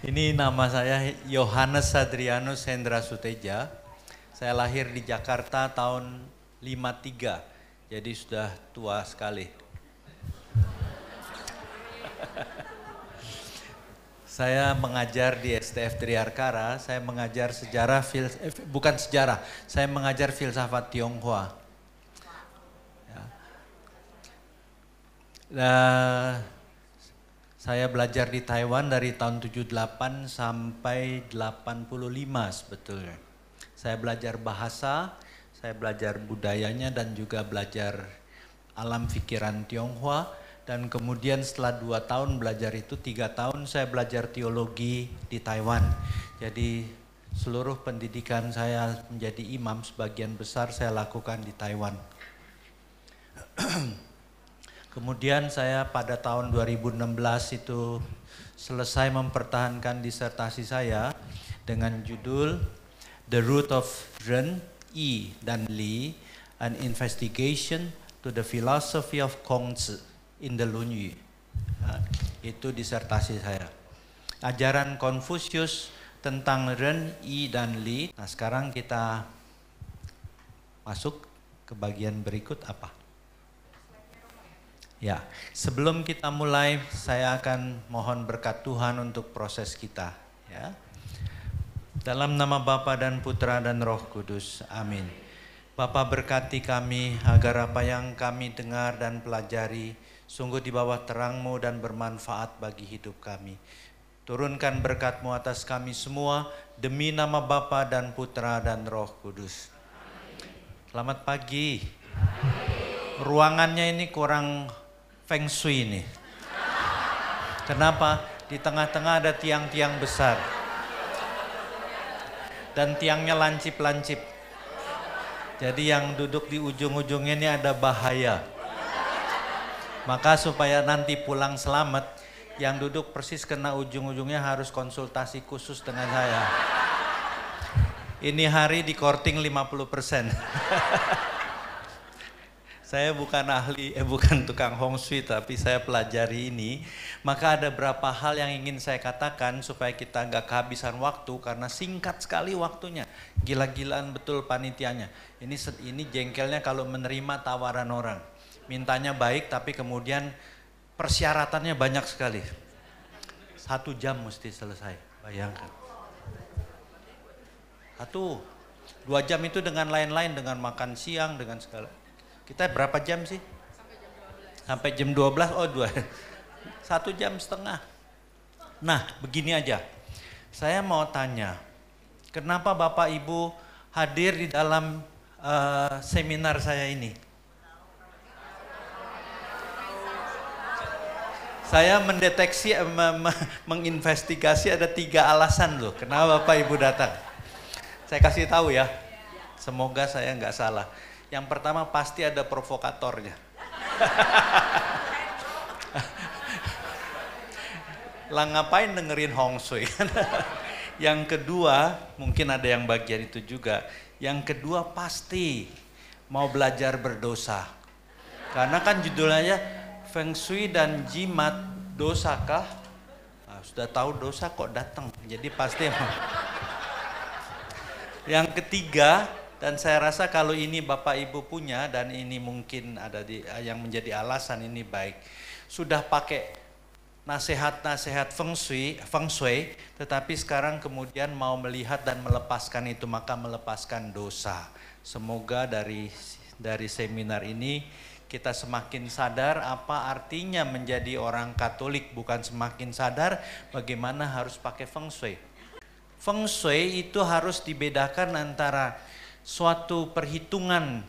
Ini nama saya Yohanes Adrianus Hendra Suteja. Saya lahir di Jakarta tahun 53. Jadi sudah tua sekali. saya mengajar di STF Triarkara, saya mengajar sejarah fil, eh, bukan sejarah, saya mengajar filsafat Tionghoa. Ya. Nah, saya belajar di Taiwan dari tahun 78 sampai 85 sebetulnya. Saya belajar bahasa, saya belajar budayanya dan juga belajar alam pikiran Tionghoa. Dan kemudian setelah dua tahun belajar itu, tiga tahun saya belajar teologi di Taiwan. Jadi seluruh pendidikan saya menjadi imam sebagian besar saya lakukan di Taiwan. Kemudian saya pada tahun 2016 itu selesai mempertahankan disertasi saya dengan judul The Root of Ren, Yi, dan Li, An Investigation to the Philosophy of Kongzi in the Lunyu. Nah, itu disertasi saya. Ajaran Konfusius tentang Ren, Yi, dan Li. Nah sekarang kita masuk ke bagian berikut apa? Ya, sebelum kita mulai, saya akan mohon berkat Tuhan untuk proses kita. Ya, dalam nama Bapa dan Putra dan Roh Kudus, Amin. Bapa berkati kami agar apa yang kami dengar dan pelajari sungguh di bawah terangmu dan bermanfaat bagi hidup kami. Turunkan berkatmu atas kami semua demi nama Bapa dan Putra dan Roh Kudus. Selamat pagi. Ruangannya ini kurang feng shui ini. Kenapa? Di tengah-tengah ada tiang-tiang besar. Dan tiangnya lancip-lancip. Jadi yang duduk di ujung-ujungnya ini ada bahaya. Maka supaya nanti pulang selamat, yang duduk persis kena ujung-ujungnya harus konsultasi khusus dengan saya. Ini hari di korting 50 persen. saya bukan ahli, eh bukan tukang Hong Sui, tapi saya pelajari ini. Maka ada berapa hal yang ingin saya katakan supaya kita nggak kehabisan waktu karena singkat sekali waktunya. Gila-gilaan betul panitianya. Ini ini jengkelnya kalau menerima tawaran orang. Mintanya baik tapi kemudian persyaratannya banyak sekali. Satu jam mesti selesai, bayangkan. Satu, dua jam itu dengan lain-lain, dengan makan siang, dengan segala kita berapa jam sih? Sampai jam 12. Sampai jam 12, oh dua. Satu jam setengah. Nah, begini aja. Saya mau tanya, kenapa Bapak Ibu hadir di dalam uh, seminar saya ini? Saya mendeteksi, eh, menginvestigasi ada tiga alasan loh, kenapa Bapak Ibu datang. Saya kasih tahu ya, semoga saya nggak salah yang pertama pasti ada provokatornya. lah ngapain dengerin Hong Sui? yang kedua, mungkin ada yang bagian itu juga. Yang kedua pasti mau belajar berdosa. Karena kan judulnya Feng Shui dan jimat dosakah? Nah, sudah tahu dosa kok datang. Jadi pasti yang ketiga dan saya rasa kalau ini Bapak Ibu punya dan ini mungkin ada di, eh, yang menjadi alasan ini baik. Sudah pakai nasihat-nasihat feng shui, feng shui, tetapi sekarang kemudian mau melihat dan melepaskan itu maka melepaskan dosa. Semoga dari dari seminar ini kita semakin sadar apa artinya menjadi orang Katolik, bukan semakin sadar bagaimana harus pakai feng shui. Feng shui itu harus dibedakan antara suatu perhitungan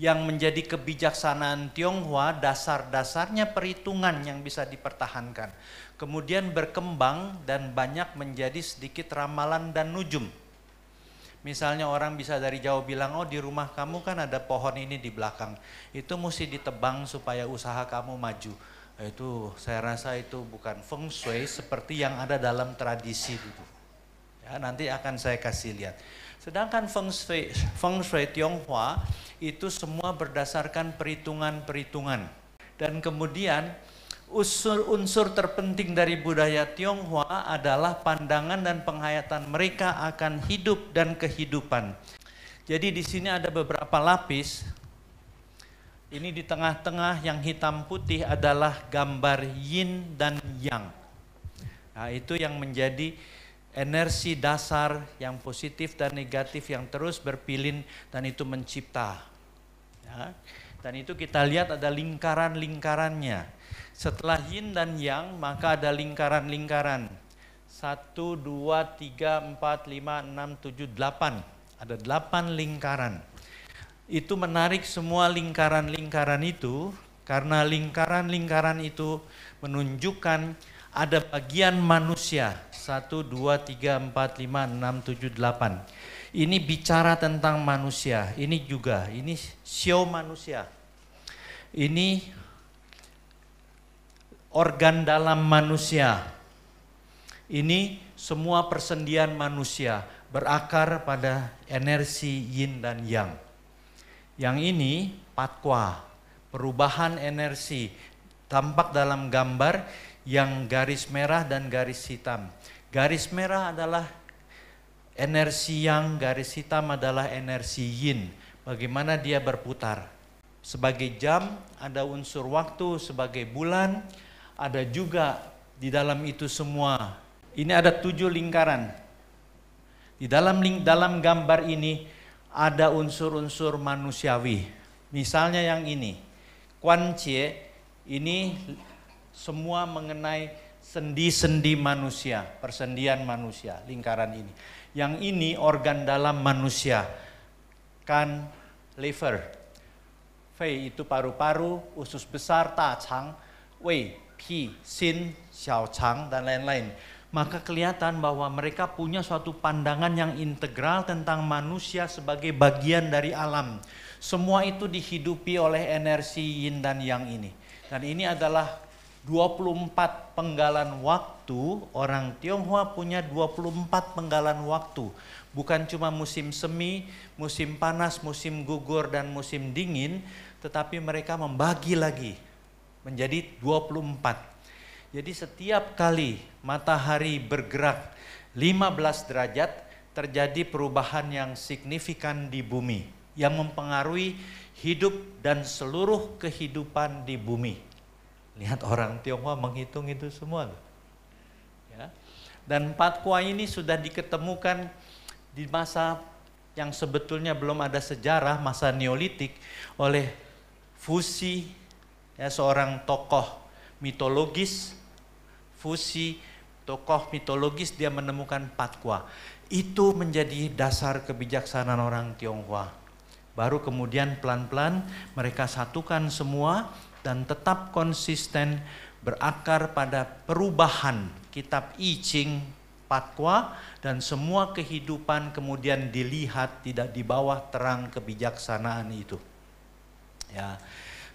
yang menjadi kebijaksanaan Tionghoa, dasar-dasarnya perhitungan yang bisa dipertahankan. Kemudian berkembang dan banyak menjadi sedikit ramalan dan nujum. Misalnya orang bisa dari jauh bilang, oh di rumah kamu kan ada pohon ini di belakang. Itu mesti ditebang supaya usaha kamu maju. Eh, itu saya rasa itu bukan feng shui seperti yang ada dalam tradisi itu Ya, nanti akan saya kasih lihat. Sedangkan feng shui, feng shui Tionghoa itu semua berdasarkan perhitungan-perhitungan. Dan kemudian unsur-unsur terpenting dari budaya Tionghoa adalah pandangan dan penghayatan mereka akan hidup dan kehidupan. Jadi di sini ada beberapa lapis. Ini di tengah-tengah yang hitam putih adalah gambar yin dan yang. Nah, itu yang menjadi energi dasar yang positif dan negatif yang terus berpilin dan itu mencipta. Ya. Dan itu kita lihat ada lingkaran-lingkarannya. Setelah yin dan yang maka ada lingkaran-lingkaran. Satu, dua, tiga, empat, lima, enam, tujuh, delapan. Ada delapan lingkaran. Itu menarik semua lingkaran-lingkaran itu karena lingkaran-lingkaran itu menunjukkan ada bagian manusia satu dua tiga empat lima enam tujuh delapan ini bicara tentang manusia ini juga ini sio manusia ini organ dalam manusia ini semua persendian manusia berakar pada energi yin dan yang yang ini patwa perubahan energi tampak dalam gambar yang garis merah dan garis hitam. Garis merah adalah energi yang, garis hitam adalah energi yin. Bagaimana dia berputar. Sebagai jam ada unsur waktu, sebagai bulan ada juga di dalam itu semua. Ini ada tujuh lingkaran. Di dalam link, dalam gambar ini ada unsur-unsur manusiawi. Misalnya yang ini, Quan Chie ini semua mengenai sendi-sendi manusia, persendian manusia, lingkaran ini. Yang ini organ dalam manusia, kan liver. Fei itu paru-paru, usus besar, ta chang, wei, qi, xin, xiao chang, dan lain-lain. Maka kelihatan bahwa mereka punya suatu pandangan yang integral tentang manusia sebagai bagian dari alam. Semua itu dihidupi oleh energi yin dan yang ini. Dan ini adalah 24 penggalan waktu, orang Tionghoa punya 24 penggalan waktu. Bukan cuma musim semi, musim panas, musim gugur dan musim dingin, tetapi mereka membagi lagi menjadi 24. Jadi setiap kali matahari bergerak 15 derajat terjadi perubahan yang signifikan di bumi yang mempengaruhi hidup dan seluruh kehidupan di bumi. Lihat orang Tionghoa menghitung itu semua. Ya. Dan empat kuah ini sudah diketemukan di masa yang sebetulnya belum ada sejarah masa Neolitik oleh Fusi, ya, seorang tokoh mitologis. Fusi, tokoh mitologis dia menemukan empat kuah. Itu menjadi dasar kebijaksanaan orang Tionghoa. Baru kemudian pelan-pelan mereka satukan semua dan tetap konsisten berakar pada perubahan kitab I Ching patwa dan semua kehidupan kemudian dilihat tidak di bawah terang kebijaksanaan itu. Ya.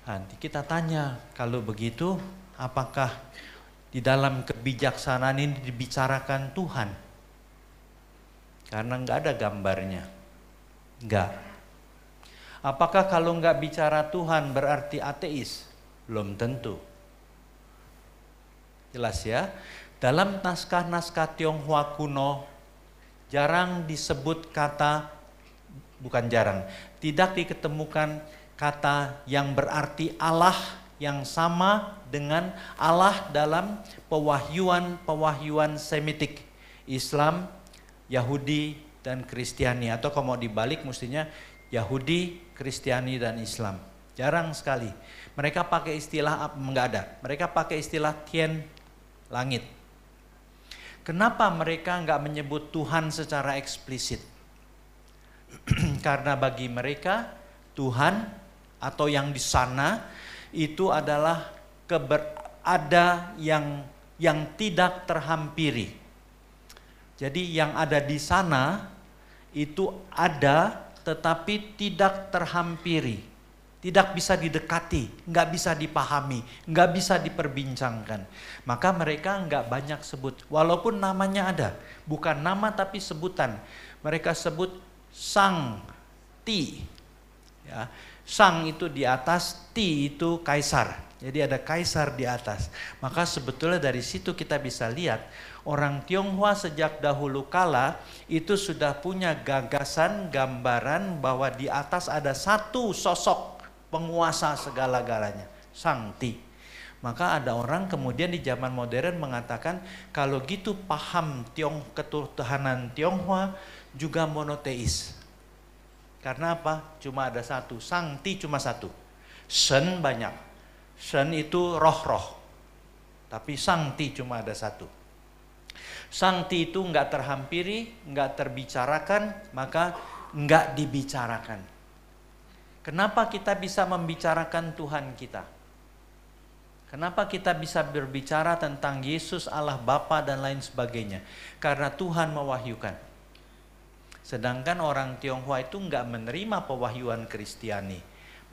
Nanti kita tanya kalau begitu apakah di dalam kebijaksanaan ini dibicarakan Tuhan? Karena nggak ada gambarnya. Nggak. Apakah kalau nggak bicara Tuhan berarti ateis? Belum tentu. Jelas ya? Dalam naskah-naskah Tionghoa kuno jarang disebut kata bukan jarang, tidak diketemukan kata yang berarti Allah yang sama dengan Allah dalam pewahyuan-pewahyuan Semitik, Islam, Yahudi, dan Kristiani. Atau kalau mau dibalik mestinya Yahudi, Kristiani, dan Islam. Jarang sekali mereka pakai istilah nggak ada. Mereka pakai istilah Tian langit. Kenapa mereka enggak menyebut Tuhan secara eksplisit? Karena bagi mereka Tuhan atau yang di sana itu adalah ada yang yang tidak terhampiri. Jadi yang ada di sana itu ada tetapi tidak terhampiri tidak bisa didekati, nggak bisa dipahami, nggak bisa diperbincangkan. Maka mereka nggak banyak sebut, walaupun namanya ada, bukan nama tapi sebutan. Mereka sebut sang ti, ya. sang itu di atas, ti itu kaisar. Jadi ada kaisar di atas. Maka sebetulnya dari situ kita bisa lihat orang Tionghoa sejak dahulu kala itu sudah punya gagasan, gambaran bahwa di atas ada satu sosok penguasa segala-galanya, Sangti. Maka ada orang kemudian di zaman modern mengatakan kalau gitu paham Tiong ketuhanan Tionghoa juga monoteis. Karena apa? Cuma ada satu, Sangti cuma satu. Sen banyak. Sen itu roh-roh. Tapi Sangti cuma ada satu. Sangti itu enggak terhampiri, enggak terbicarakan, maka enggak dibicarakan Kenapa kita bisa membicarakan Tuhan kita? Kenapa kita bisa berbicara tentang Yesus Allah Bapa dan lain sebagainya? Karena Tuhan mewahyukan. Sedangkan orang Tionghoa itu nggak menerima pewahyuan Kristiani.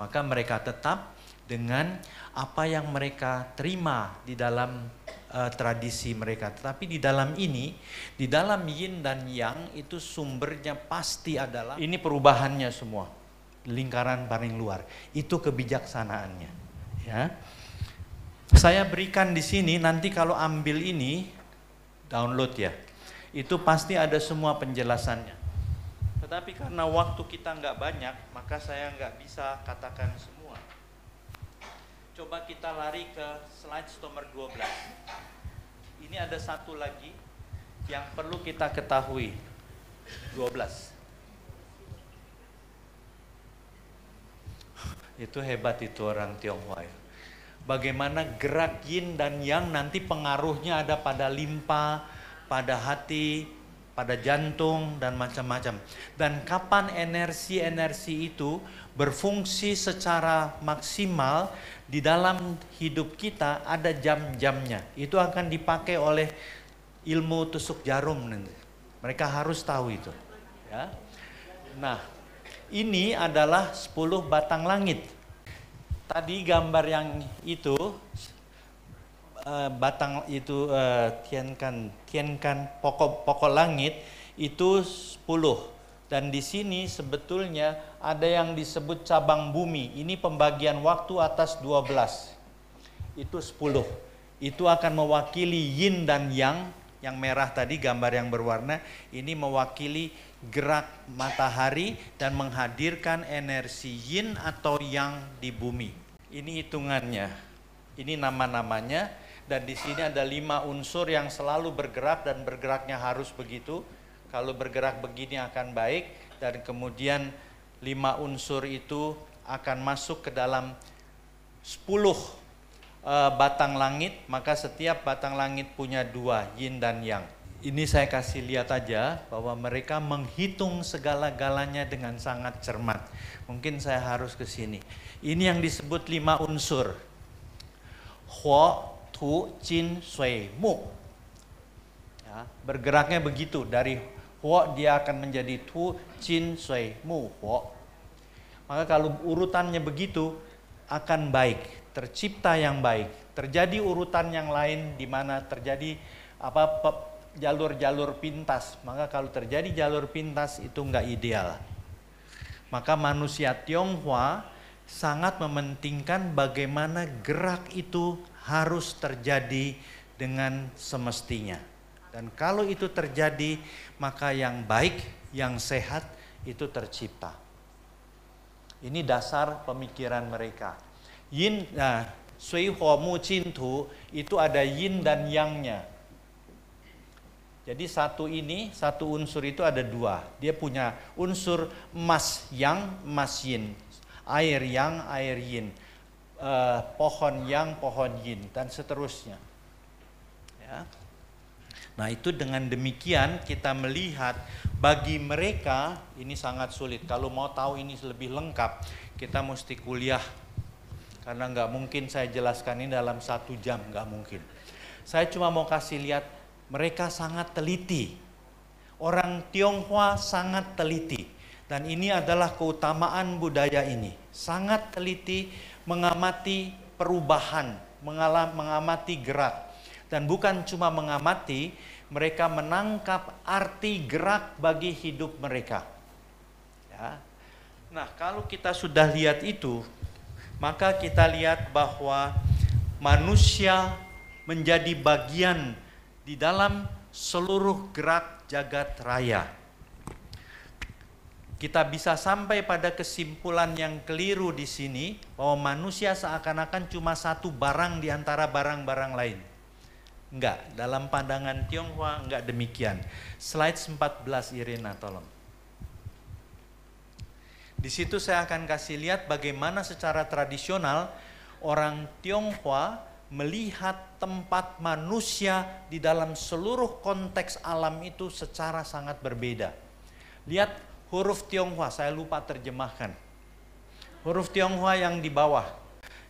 Maka mereka tetap dengan apa yang mereka terima di dalam uh, tradisi mereka. Tetapi di dalam ini, di dalam yin dan yang itu sumbernya pasti adalah ini perubahannya semua lingkaran paling luar. Itu kebijaksanaannya. Ya. Saya berikan di sini nanti kalau ambil ini download ya. Itu pasti ada semua penjelasannya. Tetapi karena waktu kita nggak banyak, maka saya nggak bisa katakan semua. Coba kita lari ke slide nomor 12. Ini ada satu lagi yang perlu kita ketahui. 12. Itu hebat itu orang Tionghoa. Ya. Bagaimana gerak yin dan yang nanti pengaruhnya ada pada limpa, pada hati, pada jantung dan macam-macam. Dan kapan energi-energi itu berfungsi secara maksimal di dalam hidup kita ada jam-jamnya. Itu akan dipakai oleh ilmu tusuk jarum nanti. Mereka harus tahu itu. Ya. Nah, ini adalah 10 batang langit. Tadi gambar yang itu eh, batang itu eh, tiankan tiankan pokok-pokok langit itu 10 dan di sini sebetulnya ada yang disebut cabang bumi. Ini pembagian waktu atas 12. Itu 10. Itu akan mewakili yin dan yang. Yang merah tadi gambar yang berwarna ini mewakili gerak matahari dan menghadirkan energi yin atau yang di bumi. Ini hitungannya, ini nama-namanya, dan di sini ada lima unsur yang selalu bergerak dan bergeraknya harus begitu. Kalau bergerak begini akan baik, dan kemudian lima unsur itu akan masuk ke dalam sepuluh eh, batang langit, maka setiap batang langit punya dua, yin dan yang ini saya kasih lihat aja bahwa mereka menghitung segala-galanya dengan sangat cermat. Mungkin saya harus ke sini. Ini yang disebut lima unsur. Huo, Tu, Chin, Sui, Mu. Ya, bergeraknya begitu. Dari Huo dia akan menjadi Tu, Chin, Sui, Mu, Huo. Maka kalau urutannya begitu akan baik, tercipta yang baik. Terjadi urutan yang lain di mana terjadi apa jalur-jalur pintas. Maka kalau terjadi jalur pintas itu nggak ideal. Maka manusia Tionghoa sangat mementingkan bagaimana gerak itu harus terjadi dengan semestinya. Dan kalau itu terjadi, maka yang baik, yang sehat itu tercipta. Ini dasar pemikiran mereka. Yin, nah, Sui Huo Mu Chin Tu itu ada yin dan yangnya jadi satu ini, satu unsur itu ada dua. Dia punya unsur emas yang, emas yin. Air yang, air yin. eh, pohon yang, pohon yin. Dan seterusnya. Ya. Nah itu dengan demikian kita melihat bagi mereka ini sangat sulit. Kalau mau tahu ini lebih lengkap kita mesti kuliah. Karena nggak mungkin saya jelaskan ini dalam satu jam, nggak mungkin. Saya cuma mau kasih lihat mereka sangat teliti. Orang Tionghoa sangat teliti. Dan ini adalah keutamaan budaya ini. Sangat teliti mengamati perubahan, mengalam, mengamati gerak. Dan bukan cuma mengamati, mereka menangkap arti gerak bagi hidup mereka. Ya. Nah, kalau kita sudah lihat itu, maka kita lihat bahwa manusia menjadi bagian di dalam seluruh gerak jagat raya. Kita bisa sampai pada kesimpulan yang keliru di sini bahwa manusia seakan-akan cuma satu barang di antara barang-barang lain. Enggak, dalam pandangan Tionghoa enggak demikian. Slide 14 Irina tolong. Di situ saya akan kasih lihat bagaimana secara tradisional orang Tionghoa melihat tempat manusia di dalam seluruh konteks alam itu secara sangat berbeda. Lihat huruf Tionghoa, saya lupa terjemahkan. Huruf Tionghoa yang di bawah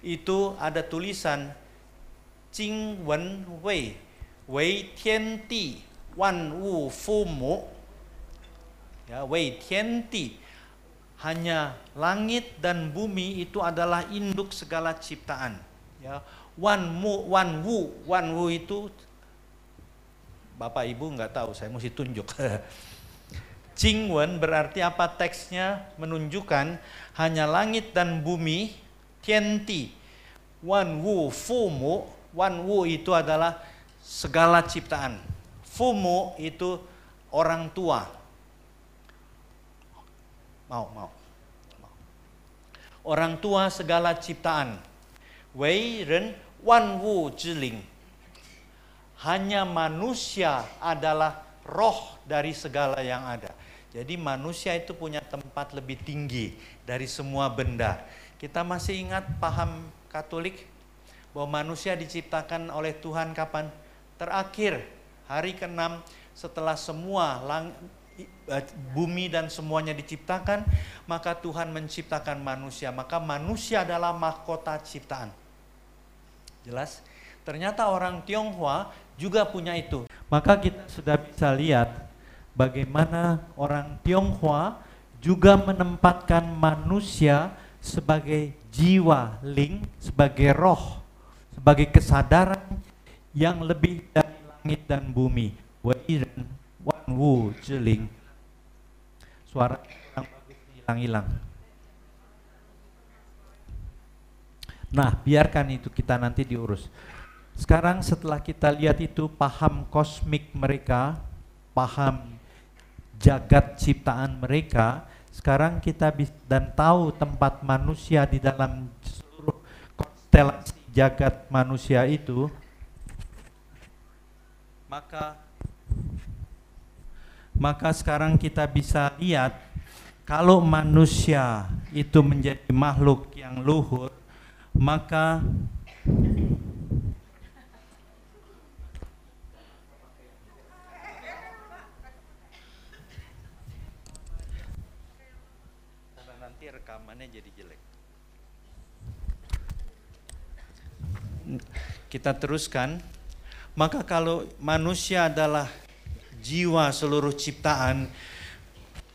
itu ada tulisan Jing Wen Wei, Wei Tian Ti, Wan Wu Fu Mu. Ya, Wei Tian Ti. Hanya langit dan bumi itu adalah induk segala ciptaan. Ya, Mu, Wu, wan Wu itu Bapak Ibu nggak tahu, saya mesti tunjuk. Jingwen berarti apa teksnya menunjukkan hanya langit dan bumi tianti. Wan Wu Fu Mu, Wan Wu itu adalah segala ciptaan. Fu Mu itu orang tua. mau. mau. Orang tua segala ciptaan. Wei Ren hanya manusia adalah roh dari segala yang ada. Jadi manusia itu punya tempat lebih tinggi dari semua benda. Kita masih ingat paham Katolik bahwa manusia diciptakan oleh Tuhan kapan? Terakhir, hari ke-6 setelah semua lang eh, bumi dan semuanya diciptakan, maka Tuhan menciptakan manusia. Maka manusia adalah mahkota ciptaan. Jelas? Ternyata orang Tionghoa juga punya itu. Maka kita sudah bisa lihat bagaimana orang Tionghoa juga menempatkan manusia sebagai jiwa ling, sebagai roh, sebagai kesadaran yang lebih dari langit dan bumi. Wan Wu jeling. Suara hilang-hilang. Nah, biarkan itu kita nanti diurus. Sekarang setelah kita lihat itu paham kosmik mereka, paham jagat ciptaan mereka, sekarang kita dan tahu tempat manusia di dalam seluruh konstelasi jagat manusia itu, maka maka sekarang kita bisa lihat kalau manusia itu menjadi makhluk yang luhur, maka nanti rekamannya jadi jelek. Kita teruskan. Maka kalau manusia adalah jiwa seluruh ciptaan,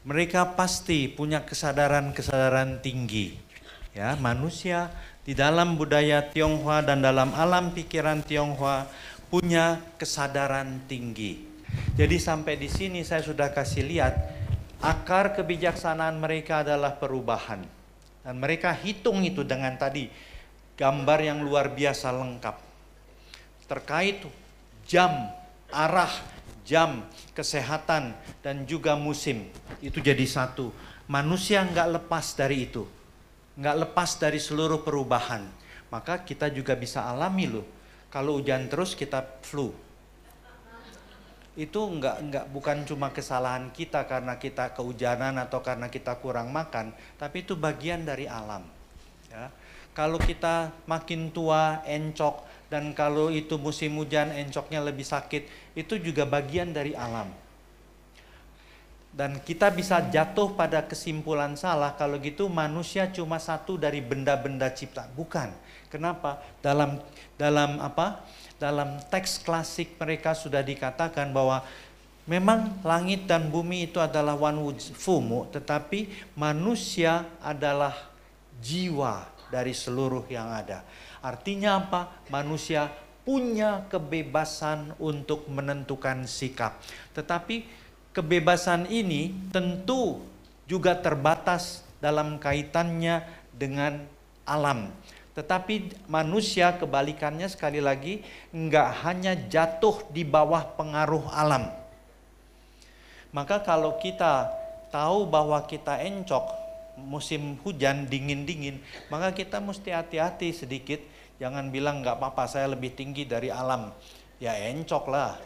mereka pasti punya kesadaran-kesadaran tinggi. Ya, manusia di dalam budaya Tionghoa dan dalam alam pikiran Tionghoa punya kesadaran tinggi. Jadi sampai di sini saya sudah kasih lihat akar kebijaksanaan mereka adalah perubahan. Dan mereka hitung itu dengan tadi gambar yang luar biasa lengkap. Terkait jam, arah, jam, kesehatan, dan juga musim. Itu jadi satu. Manusia nggak lepas dari itu nggak lepas dari seluruh perubahan. Maka kita juga bisa alami loh, kalau hujan terus kita flu. Itu nggak nggak bukan cuma kesalahan kita karena kita kehujanan atau karena kita kurang makan, tapi itu bagian dari alam. Ya. Kalau kita makin tua, encok, dan kalau itu musim hujan encoknya lebih sakit, itu juga bagian dari alam dan kita bisa jatuh pada kesimpulan salah kalau gitu manusia cuma satu dari benda-benda cipta Bukan. Kenapa? Dalam dalam apa? Dalam teks klasik mereka sudah dikatakan bahwa memang langit dan bumi itu adalah one wood fumu, tetapi manusia adalah jiwa dari seluruh yang ada. Artinya apa? Manusia punya kebebasan untuk menentukan sikap. Tetapi kebebasan ini tentu juga terbatas dalam kaitannya dengan alam. Tetapi manusia kebalikannya sekali lagi nggak hanya jatuh di bawah pengaruh alam. Maka kalau kita tahu bahwa kita encok musim hujan dingin-dingin, maka kita mesti hati-hati sedikit. Jangan bilang nggak apa-apa saya lebih tinggi dari alam. Ya encok lah,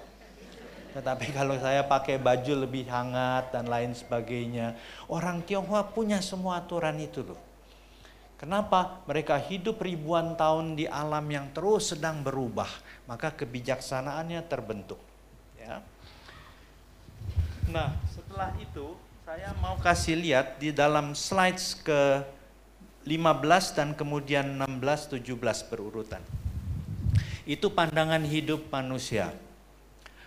tetapi kalau saya pakai baju lebih hangat dan lain sebagainya, orang Tionghoa punya semua aturan itu loh. Kenapa mereka hidup ribuan tahun di alam yang terus sedang berubah, maka kebijaksanaannya terbentuk. Ya. Nah, setelah itu saya mau kasih lihat di dalam slides ke 15 dan kemudian 16 17 berurutan. Itu pandangan hidup manusia.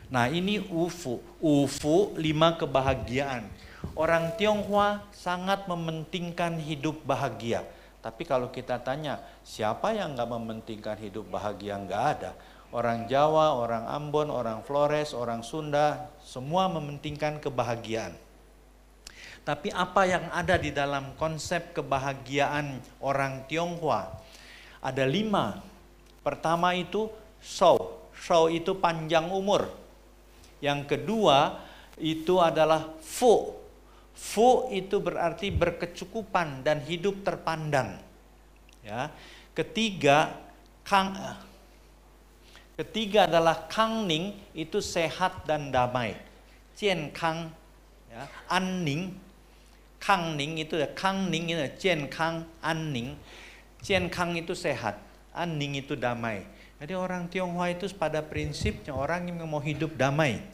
Nah ini UFU, UFU lima kebahagiaan. Orang Tionghoa sangat mementingkan hidup bahagia. Tapi kalau kita tanya, siapa yang nggak mementingkan hidup bahagia? Nggak ada. Orang Jawa, orang Ambon, orang Flores, orang Sunda, semua mementingkan kebahagiaan. Tapi apa yang ada di dalam konsep kebahagiaan orang Tionghoa? Ada lima. Pertama itu show. Show itu panjang umur yang kedua itu adalah fu. Fu itu berarti berkecukupan dan hidup terpandang. Ya. Ketiga kang Ketiga adalah kangning itu sehat dan damai. Jian kang ya, anning kangning itu ya kangning itu jian ya, kang anning. Jian kang itu sehat, anning itu damai. Jadi orang Tionghoa itu pada prinsipnya orang yang mau hidup damai.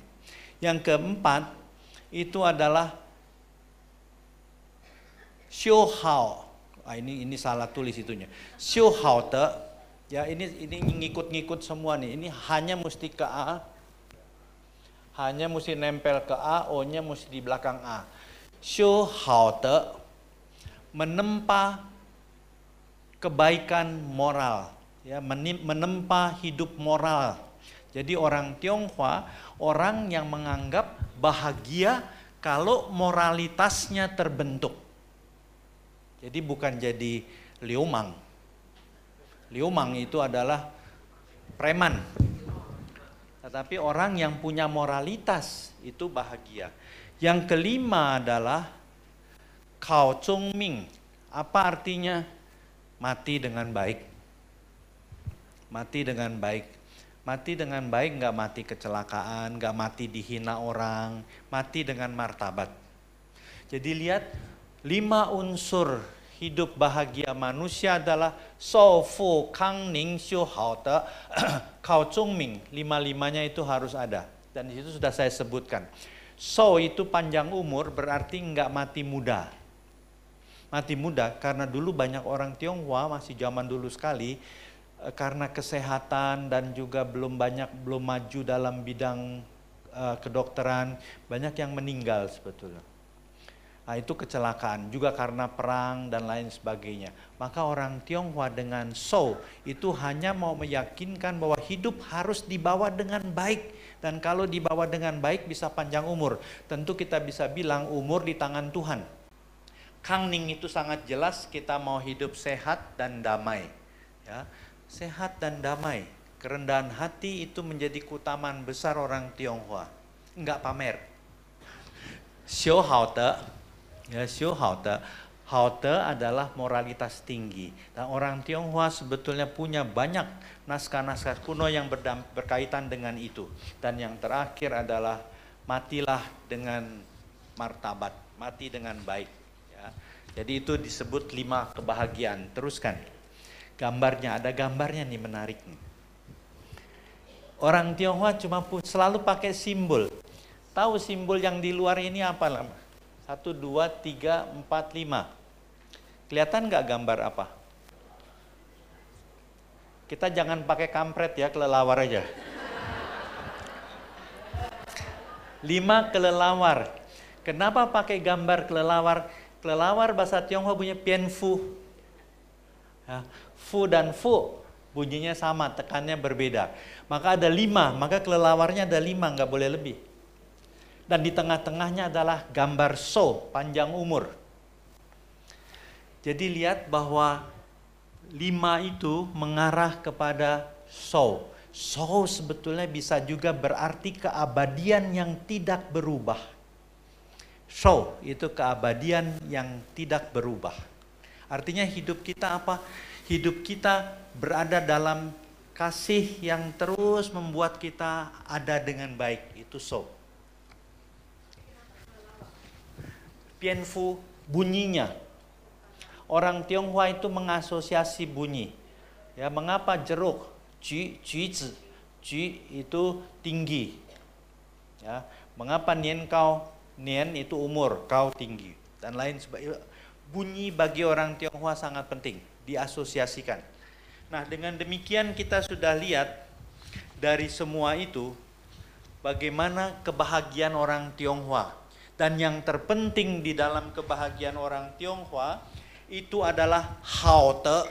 Yang keempat itu adalah show Ah, ini ini salah tulis itunya. how te. Ya ini ini ngikut-ngikut semua nih. Ini hanya mesti ke A. Hanya mesti nempel ke A, O-nya mesti di belakang A. how te menempa kebaikan moral ya menempa hidup moral. Jadi orang Tionghoa orang yang menganggap bahagia kalau moralitasnya terbentuk. Jadi bukan jadi liumang. Liumang itu adalah preman. Tetapi orang yang punya moralitas itu bahagia. Yang kelima adalah kao chung Ming. Apa artinya? Mati dengan baik mati dengan baik. Mati dengan baik nggak mati kecelakaan, nggak mati dihina orang, mati dengan martabat. Jadi lihat lima unsur hidup bahagia manusia adalah sofu, kang, ning, xiu, hao, te, kao, chung, ming. Lima-limanya itu harus ada. Dan di situ sudah saya sebutkan. So itu panjang umur berarti nggak mati muda. Mati muda karena dulu banyak orang Tionghoa masih zaman dulu sekali Eh, karena kesehatan dan juga belum banyak belum maju dalam bidang uh, kedokteran banyak yang meninggal sebetulnya. Nah, itu kecelakaan juga karena perang dan lain sebagainya. Maka orang Tionghoa dengan so itu hanya mau meyakinkan bahwa hidup harus dibawa dengan baik dan kalau dibawa dengan baik bisa panjang umur. Tentu kita bisa bilang umur di tangan Tuhan. Kang Ning itu sangat jelas kita mau hidup sehat dan damai. Ya sehat dan damai. Kerendahan hati itu menjadi kutaman besar orang Tionghoa. Enggak pamer. Xiu hao te ya xiu hao te Hao te adalah moralitas tinggi. Dan orang Tionghoa sebetulnya punya banyak naskah-naskah kuno yang berkaitan dengan itu. Dan yang terakhir adalah matilah dengan martabat, mati dengan baik. Ya. Jadi itu disebut lima kebahagiaan. Teruskan gambarnya, ada gambarnya nih menarik. Orang Tionghoa cuma selalu pakai simbol. Tahu simbol yang di luar ini apa? Satu, dua, tiga, empat, lima. Kelihatan nggak gambar apa? Kita jangan pakai kampret ya, kelelawar aja. Lima kelelawar. Kenapa pakai gambar kelelawar? Kelelawar bahasa Tionghoa punya pianfu fu dan fu bunyinya sama, tekannya berbeda. Maka ada lima, maka kelelawarnya ada lima, nggak boleh lebih. Dan di tengah-tengahnya adalah gambar so, panjang umur. Jadi lihat bahwa lima itu mengarah kepada so. So sebetulnya bisa juga berarti keabadian yang tidak berubah. So itu keabadian yang tidak berubah. Artinya hidup kita apa? hidup kita berada dalam kasih yang terus membuat kita ada dengan baik. Itu so. Pianfu bunyinya. Orang Tionghoa itu mengasosiasi bunyi. Ya, mengapa jeruk? Ji, ji, zi. ji itu tinggi. Ya, mengapa nian kau? Nian itu umur, kau tinggi dan lain sebagainya. Bunyi bagi orang Tionghoa sangat penting diasosiasikan. Nah, dengan demikian kita sudah lihat dari semua itu bagaimana kebahagiaan orang Tionghoa. Dan yang terpenting di dalam kebahagiaan orang Tionghoa itu adalah haote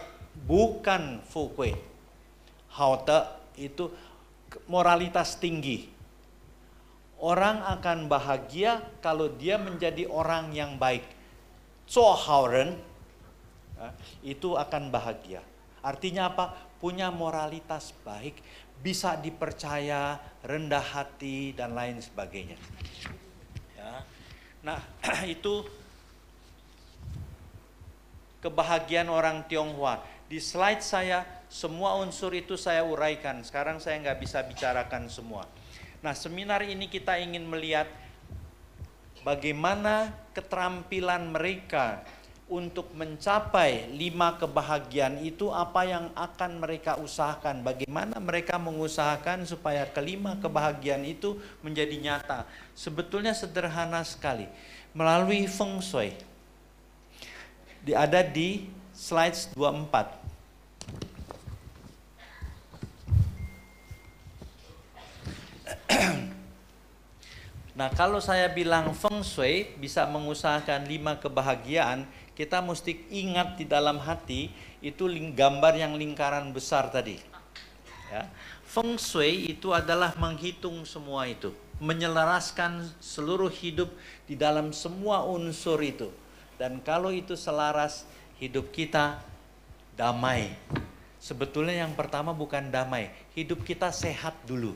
bukan fukwe. Haote itu moralitas tinggi. Orang akan bahagia kalau dia menjadi orang yang baik. Cuo hao ren itu akan bahagia. Artinya apa? Punya moralitas baik, bisa dipercaya, rendah hati dan lain sebagainya. Ya. Nah, itu kebahagiaan orang Tionghoa. Di slide saya semua unsur itu saya uraikan. Sekarang saya nggak bisa bicarakan semua. Nah, seminar ini kita ingin melihat bagaimana keterampilan mereka untuk mencapai lima kebahagiaan itu apa yang akan mereka usahakan bagaimana mereka mengusahakan supaya kelima kebahagiaan itu menjadi nyata sebetulnya sederhana sekali melalui feng shui di, ada di slides 24 Nah, kalau saya bilang feng shui bisa mengusahakan lima kebahagiaan, kita mesti ingat di dalam hati itu gambar yang lingkaran besar tadi. Ya. Feng Shui itu adalah menghitung semua itu, menyelaraskan seluruh hidup di dalam semua unsur itu. Dan kalau itu selaras, hidup kita damai. Sebetulnya yang pertama bukan damai, hidup kita sehat dulu.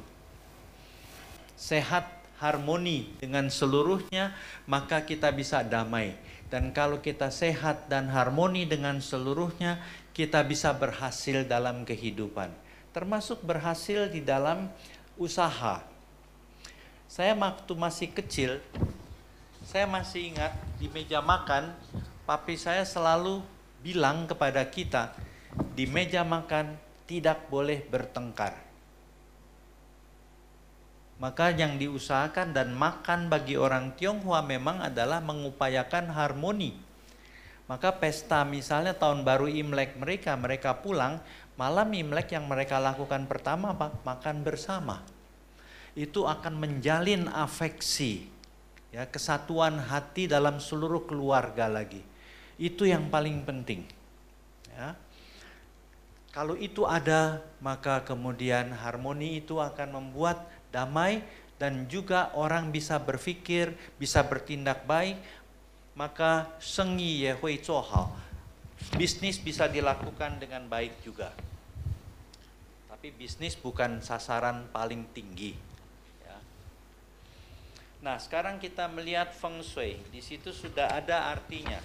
Sehat harmoni dengan seluruhnya, maka kita bisa damai dan kalau kita sehat dan harmoni dengan seluruhnya, kita bisa berhasil dalam kehidupan, termasuk berhasil di dalam usaha. Saya waktu masih kecil, saya masih ingat di meja makan, papi saya selalu bilang kepada kita, di meja makan tidak boleh bertengkar. Maka yang diusahakan dan makan bagi orang Tionghoa memang adalah mengupayakan harmoni. Maka pesta misalnya tahun baru Imlek mereka, mereka pulang, malam Imlek yang mereka lakukan pertama apa? Makan bersama. Itu akan menjalin afeksi, ya kesatuan hati dalam seluruh keluarga lagi. Itu yang paling penting. Ya. Kalau itu ada, maka kemudian harmoni itu akan membuat damai dan juga orang bisa berpikir, bisa bertindak baik, maka sengi ye hui hao. Bisnis bisa dilakukan dengan baik juga. Tapi bisnis bukan sasaran paling tinggi. Ya. Nah, sekarang kita melihat feng shui. Di situ sudah ada artinya.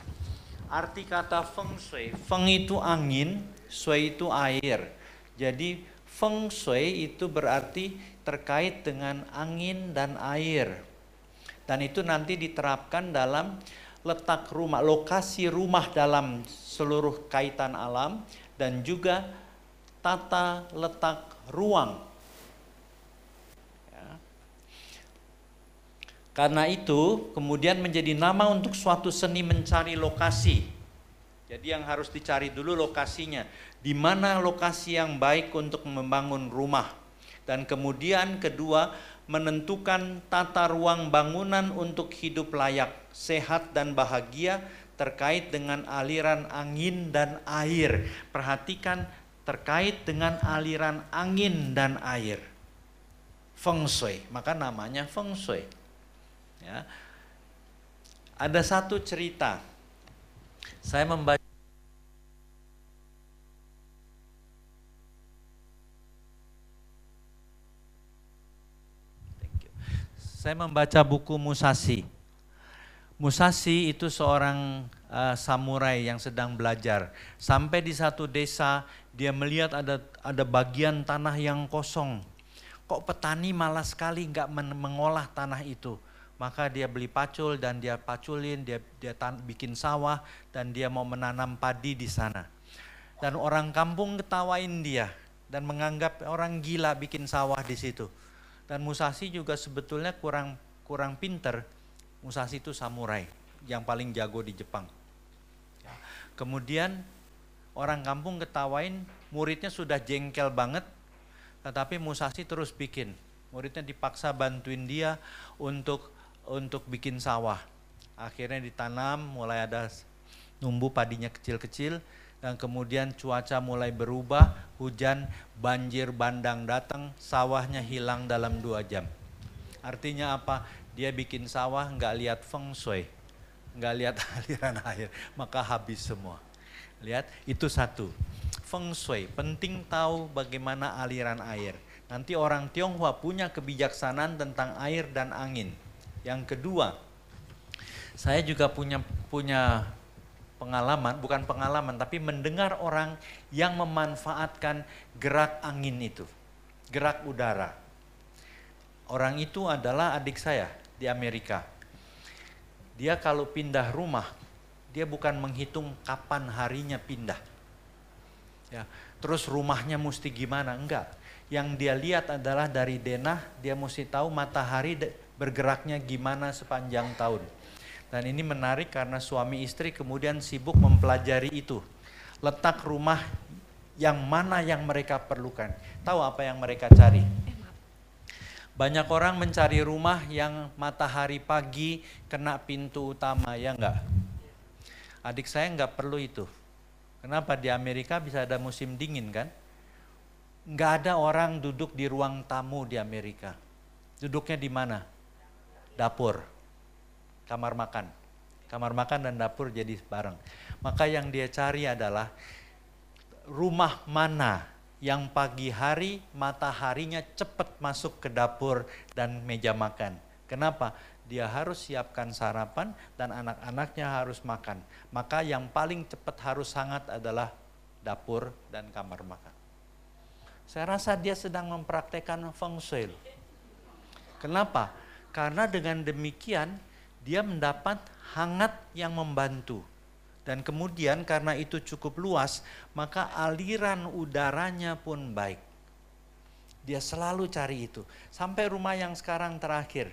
Arti kata feng shui, feng itu angin, shui itu air. Jadi feng shui itu berarti terkait dengan angin dan air. Dan itu nanti diterapkan dalam letak rumah, lokasi rumah dalam seluruh kaitan alam dan juga tata letak ruang. Ya. Karena itu kemudian menjadi nama untuk suatu seni mencari lokasi. Jadi yang harus dicari dulu lokasinya, di mana lokasi yang baik untuk membangun rumah. Dan kemudian kedua, menentukan tata ruang bangunan untuk hidup layak, sehat dan bahagia terkait dengan aliran angin dan air. Perhatikan terkait dengan aliran angin dan air. Feng Shui, maka namanya Feng Shui. Ya. Ada satu cerita, saya membaca Saya membaca buku Musashi. Musashi itu seorang uh, samurai yang sedang belajar. Sampai di satu desa dia melihat ada ada bagian tanah yang kosong. Kok petani malas sekali nggak mengolah tanah itu. Maka dia beli pacul dan dia paculin, dia dia tan bikin sawah dan dia mau menanam padi di sana. Dan orang kampung ketawain dia dan menganggap orang gila bikin sawah di situ. Dan Musashi juga sebetulnya kurang kurang pinter. Musashi itu samurai yang paling jago di Jepang. Ya. Kemudian orang kampung ketawain muridnya sudah jengkel banget tetapi Musashi terus bikin. Muridnya dipaksa bantuin dia untuk untuk bikin sawah. Akhirnya ditanam, mulai ada numbu padinya kecil-kecil dan kemudian cuaca mulai berubah, hujan, banjir bandang datang, sawahnya hilang dalam dua jam. Artinya apa? Dia bikin sawah nggak lihat feng shui, nggak lihat aliran air, maka habis semua. Lihat, itu satu. Feng shui, penting tahu bagaimana aliran air. Nanti orang Tionghoa punya kebijaksanaan tentang air dan angin. Yang kedua, saya juga punya punya pengalaman, bukan pengalaman, tapi mendengar orang yang memanfaatkan gerak angin itu, gerak udara. Orang itu adalah adik saya di Amerika. Dia kalau pindah rumah, dia bukan menghitung kapan harinya pindah. Ya, terus rumahnya mesti gimana? Enggak. Yang dia lihat adalah dari denah, dia mesti tahu matahari bergeraknya gimana sepanjang tahun dan ini menarik karena suami istri kemudian sibuk mempelajari itu. Letak rumah yang mana yang mereka perlukan. Tahu apa yang mereka cari. Eh, Banyak orang mencari rumah yang matahari pagi kena pintu utama, ya enggak? Adik saya enggak perlu itu. Kenapa di Amerika bisa ada musim dingin kan? Enggak ada orang duduk di ruang tamu di Amerika. Duduknya di mana? Dapur kamar makan. Kamar makan dan dapur jadi bareng. Maka yang dia cari adalah rumah mana yang pagi hari mataharinya cepat masuk ke dapur dan meja makan. Kenapa? Dia harus siapkan sarapan dan anak-anaknya harus makan. Maka yang paling cepat harus sangat adalah dapur dan kamar makan. Saya rasa dia sedang mempraktekkan feng shui. Kenapa? Karena dengan demikian dia mendapat hangat yang membantu. Dan kemudian karena itu cukup luas, maka aliran udaranya pun baik. Dia selalu cari itu. Sampai rumah yang sekarang terakhir.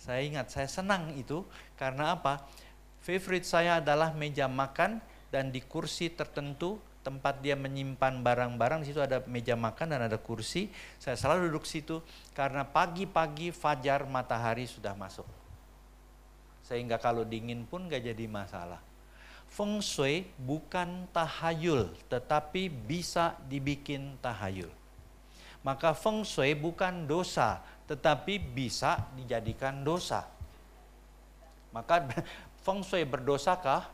Saya ingat, saya senang itu karena apa? Favorite saya adalah meja makan dan di kursi tertentu tempat dia menyimpan barang-barang. Di situ ada meja makan dan ada kursi. Saya selalu duduk situ karena pagi-pagi fajar matahari sudah masuk. Sehingga kalau dingin pun gak jadi masalah. Feng Shui bukan tahayul, tetapi bisa dibikin tahayul. Maka Feng Shui bukan dosa, tetapi bisa dijadikan dosa. Maka Feng Shui berdosakah?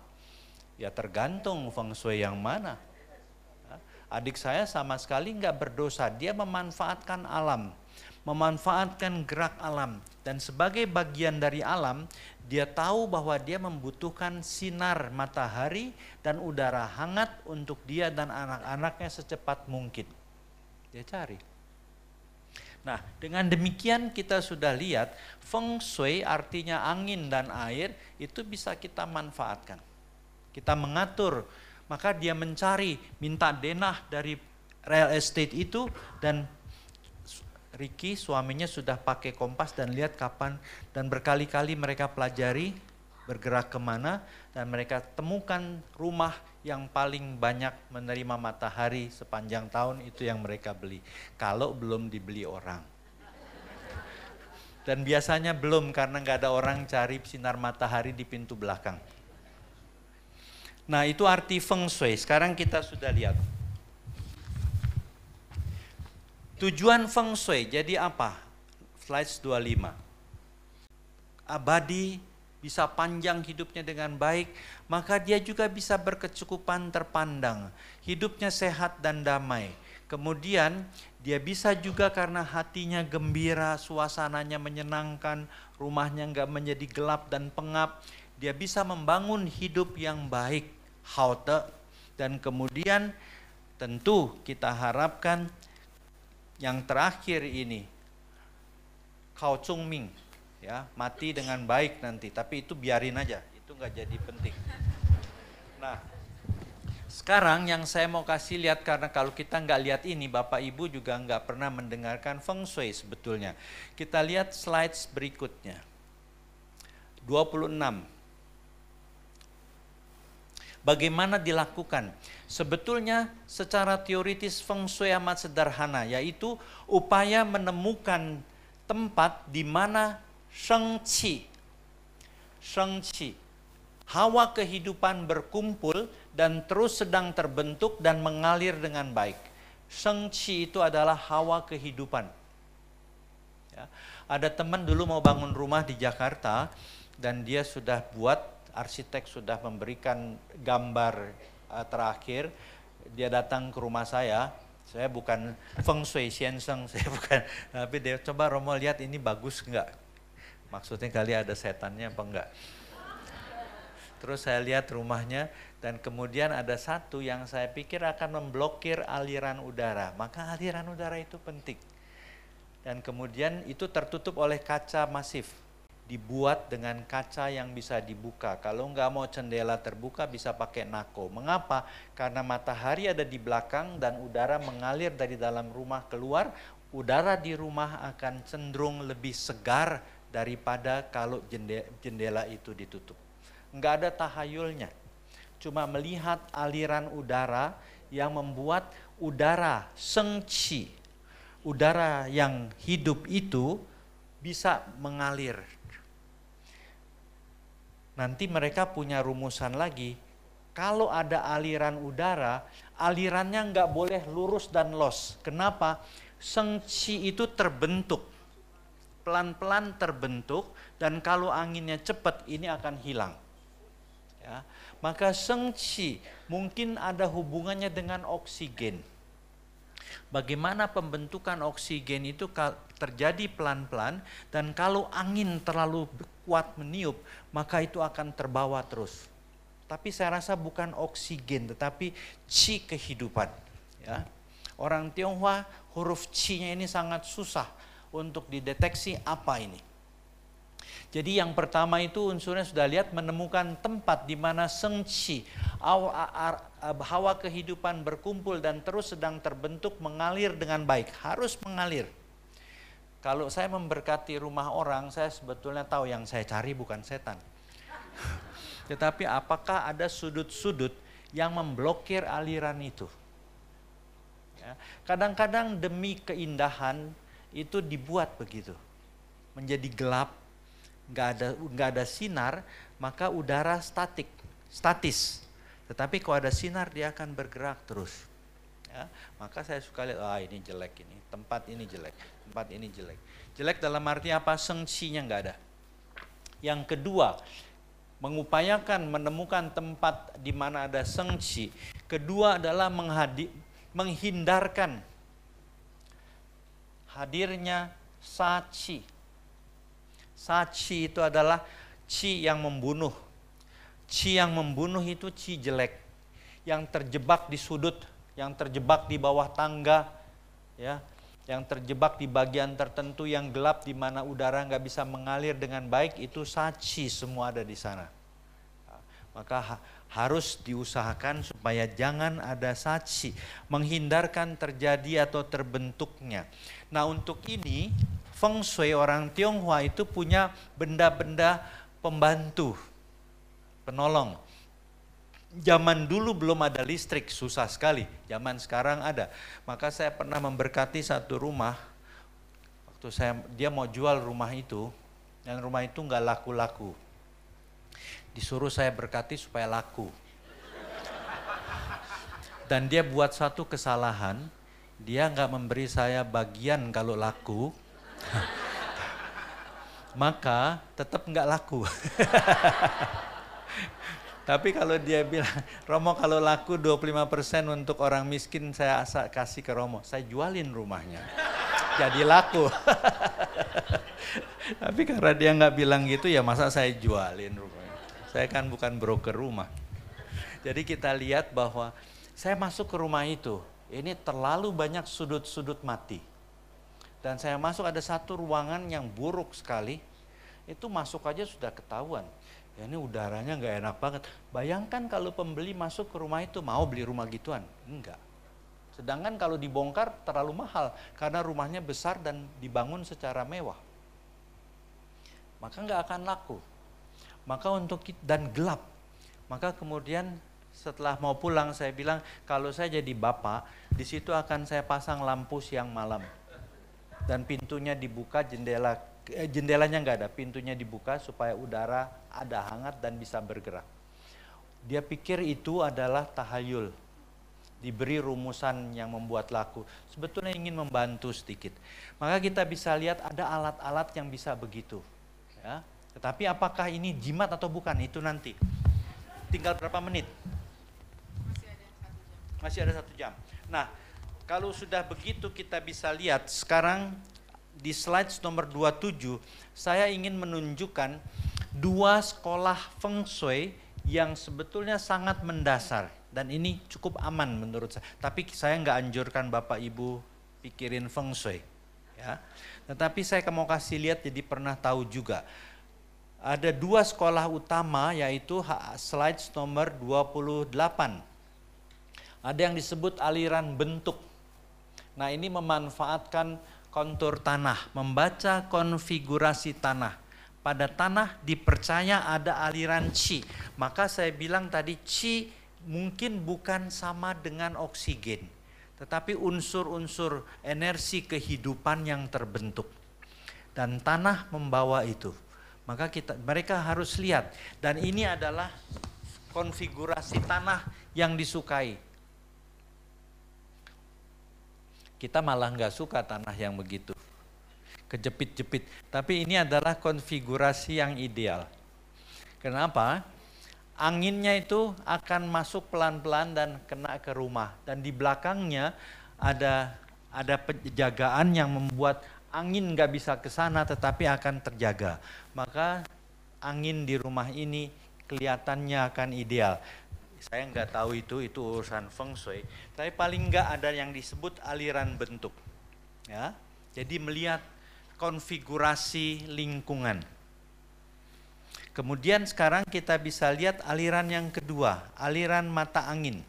Ya tergantung Feng Shui yang mana adik saya sama sekali nggak berdosa. Dia memanfaatkan alam, memanfaatkan gerak alam, dan sebagai bagian dari alam, dia tahu bahwa dia membutuhkan sinar matahari dan udara hangat untuk dia dan anak-anaknya secepat mungkin. Dia cari. Nah, dengan demikian kita sudah lihat feng shui artinya angin dan air itu bisa kita manfaatkan. Kita mengatur, maka dia mencari minta denah dari real estate itu dan Ricky suaminya sudah pakai kompas dan lihat kapan dan berkali-kali mereka pelajari bergerak kemana dan mereka temukan rumah yang paling banyak menerima matahari sepanjang tahun itu yang mereka beli. Kalau belum dibeli orang. Dan biasanya belum karena nggak ada orang cari sinar matahari di pintu belakang. Nah itu arti feng shui. Sekarang kita sudah lihat. Tujuan feng shui jadi apa? Slides 25. Abadi bisa panjang hidupnya dengan baik, maka dia juga bisa berkecukupan terpandang, hidupnya sehat dan damai. Kemudian dia bisa juga karena hatinya gembira, suasananya menyenangkan, rumahnya nggak menjadi gelap dan pengap. Dia bisa membangun hidup yang baik, haute. Dan kemudian tentu kita harapkan yang terakhir ini kau cungming ya mati dengan baik nanti tapi itu biarin aja itu nggak jadi penting nah sekarang yang saya mau kasih lihat karena kalau kita nggak lihat ini bapak ibu juga nggak pernah mendengarkan feng shui sebetulnya kita lihat slides berikutnya 26 bagaimana dilakukan. Sebetulnya secara teoritis feng shui amat sederhana yaitu upaya menemukan tempat di mana sheng qi, sheng qi, hawa kehidupan berkumpul dan terus sedang terbentuk dan mengalir dengan baik. Sheng qi itu adalah hawa kehidupan. Ya. Ada teman dulu mau bangun rumah di Jakarta dan dia sudah buat arsitek sudah memberikan gambar uh, terakhir. Dia datang ke rumah saya. Saya bukan feng shui xianseng, saya bukan. Tapi dia coba Romo lihat ini bagus enggak? Maksudnya kali ada setannya apa enggak? Terus saya lihat rumahnya dan kemudian ada satu yang saya pikir akan memblokir aliran udara. Maka aliran udara itu penting. Dan kemudian itu tertutup oleh kaca masif dibuat dengan kaca yang bisa dibuka. Kalau nggak mau cendela terbuka bisa pakai nako. Mengapa? Karena matahari ada di belakang dan udara mengalir dari dalam rumah keluar. Udara di rumah akan cenderung lebih segar daripada kalau jendela itu ditutup. Nggak ada tahayulnya. Cuma melihat aliran udara yang membuat udara sengci, udara yang hidup itu bisa mengalir nanti mereka punya rumusan lagi. Kalau ada aliran udara, alirannya nggak boleh lurus dan los. Kenapa? sengsi itu terbentuk, pelan-pelan terbentuk, dan kalau anginnya cepat ini akan hilang. Ya. Maka sengsi mungkin ada hubungannya dengan oksigen bagaimana pembentukan oksigen itu terjadi pelan-pelan dan kalau angin terlalu kuat meniup maka itu akan terbawa terus. Tapi saya rasa bukan oksigen tetapi chi kehidupan. Ya. Orang Tionghoa huruf chi-nya ini sangat susah untuk dideteksi apa ini. Jadi yang pertama itu unsurnya sudah lihat menemukan tempat di mana sengci, hawa kehidupan berkumpul dan terus sedang terbentuk mengalir dengan baik, harus mengalir. Kalau saya memberkati rumah orang, saya sebetulnya tahu yang saya cari bukan setan. Tetapi apakah ada sudut-sudut yang memblokir aliran itu? Ya, kadang-kadang demi keindahan itu dibuat begitu. Menjadi gelap nggak ada nggak ada sinar maka udara statik statis tetapi kalau ada sinar dia akan bergerak terus ya, maka saya suka lihat ah ini jelek ini tempat ini jelek tempat ini jelek jelek dalam arti apa sengsinya nggak ada yang kedua mengupayakan menemukan tempat di mana ada sengsi kedua adalah menghadi, menghindarkan hadirnya saci Saci itu adalah ci yang membunuh. Ci yang membunuh itu ci jelek. Yang terjebak di sudut, yang terjebak di bawah tangga, ya, yang terjebak di bagian tertentu yang gelap di mana udara nggak bisa mengalir dengan baik itu saci semua ada di sana. Maka ha harus diusahakan supaya jangan ada saci, menghindarkan terjadi atau terbentuknya. Nah untuk ini feng shui orang Tionghoa itu punya benda-benda pembantu, penolong. Zaman dulu belum ada listrik, susah sekali. Zaman sekarang ada. Maka saya pernah memberkati satu rumah. Waktu saya dia mau jual rumah itu, dan rumah itu nggak laku-laku. Disuruh saya berkati supaya laku. Dan dia buat satu kesalahan, dia nggak memberi saya bagian kalau laku, Maka tetap nggak laku. Tapi kalau dia bilang, Romo kalau laku 25% untuk orang miskin saya asa kasih ke Romo. Saya jualin rumahnya. Jadi laku. Tapi karena dia nggak bilang gitu ya masa saya jualin rumahnya. Saya kan bukan broker rumah. Jadi kita lihat bahwa saya masuk ke rumah itu. Ini terlalu banyak sudut-sudut mati dan saya masuk ada satu ruangan yang buruk sekali itu masuk aja sudah ketahuan ya ini udaranya nggak enak banget bayangkan kalau pembeli masuk ke rumah itu mau beli rumah gituan enggak sedangkan kalau dibongkar terlalu mahal karena rumahnya besar dan dibangun secara mewah maka nggak akan laku maka untuk dan gelap maka kemudian setelah mau pulang saya bilang kalau saya jadi bapak di situ akan saya pasang lampu siang malam dan pintunya dibuka jendela eh, jendelanya nggak ada pintunya dibuka supaya udara ada hangat dan bisa bergerak dia pikir itu adalah tahayul diberi rumusan yang membuat laku sebetulnya ingin membantu sedikit maka kita bisa lihat ada alat-alat yang bisa begitu ya tetapi apakah ini jimat atau bukan itu nanti tinggal berapa menit masih ada satu jam, masih ada satu jam. nah kalau sudah begitu kita bisa lihat sekarang di slides nomor 27 saya ingin menunjukkan dua sekolah feng shui yang sebetulnya sangat mendasar dan ini cukup aman menurut saya. Tapi saya nggak anjurkan Bapak Ibu pikirin feng shui. Ya. Tetapi saya mau kasih lihat jadi pernah tahu juga. Ada dua sekolah utama yaitu slides nomor 28 ada yang disebut aliran bentuk. Nah ini memanfaatkan kontur tanah, membaca konfigurasi tanah. Pada tanah dipercaya ada aliran qi. Maka saya bilang tadi qi mungkin bukan sama dengan oksigen. Tetapi unsur-unsur energi kehidupan yang terbentuk. Dan tanah membawa itu. Maka kita mereka harus lihat. Dan ini adalah konfigurasi tanah yang disukai Kita malah nggak suka tanah yang begitu. Kejepit-jepit. Tapi ini adalah konfigurasi yang ideal. Kenapa? Anginnya itu akan masuk pelan-pelan dan kena ke rumah. Dan di belakangnya ada ada penjagaan yang membuat angin nggak bisa ke sana tetapi akan terjaga. Maka angin di rumah ini kelihatannya akan ideal. Saya nggak tahu itu, itu urusan feng shui. Tapi paling nggak ada yang disebut aliran bentuk. Ya, jadi melihat konfigurasi lingkungan. Kemudian sekarang kita bisa lihat aliran yang kedua, aliran mata angin.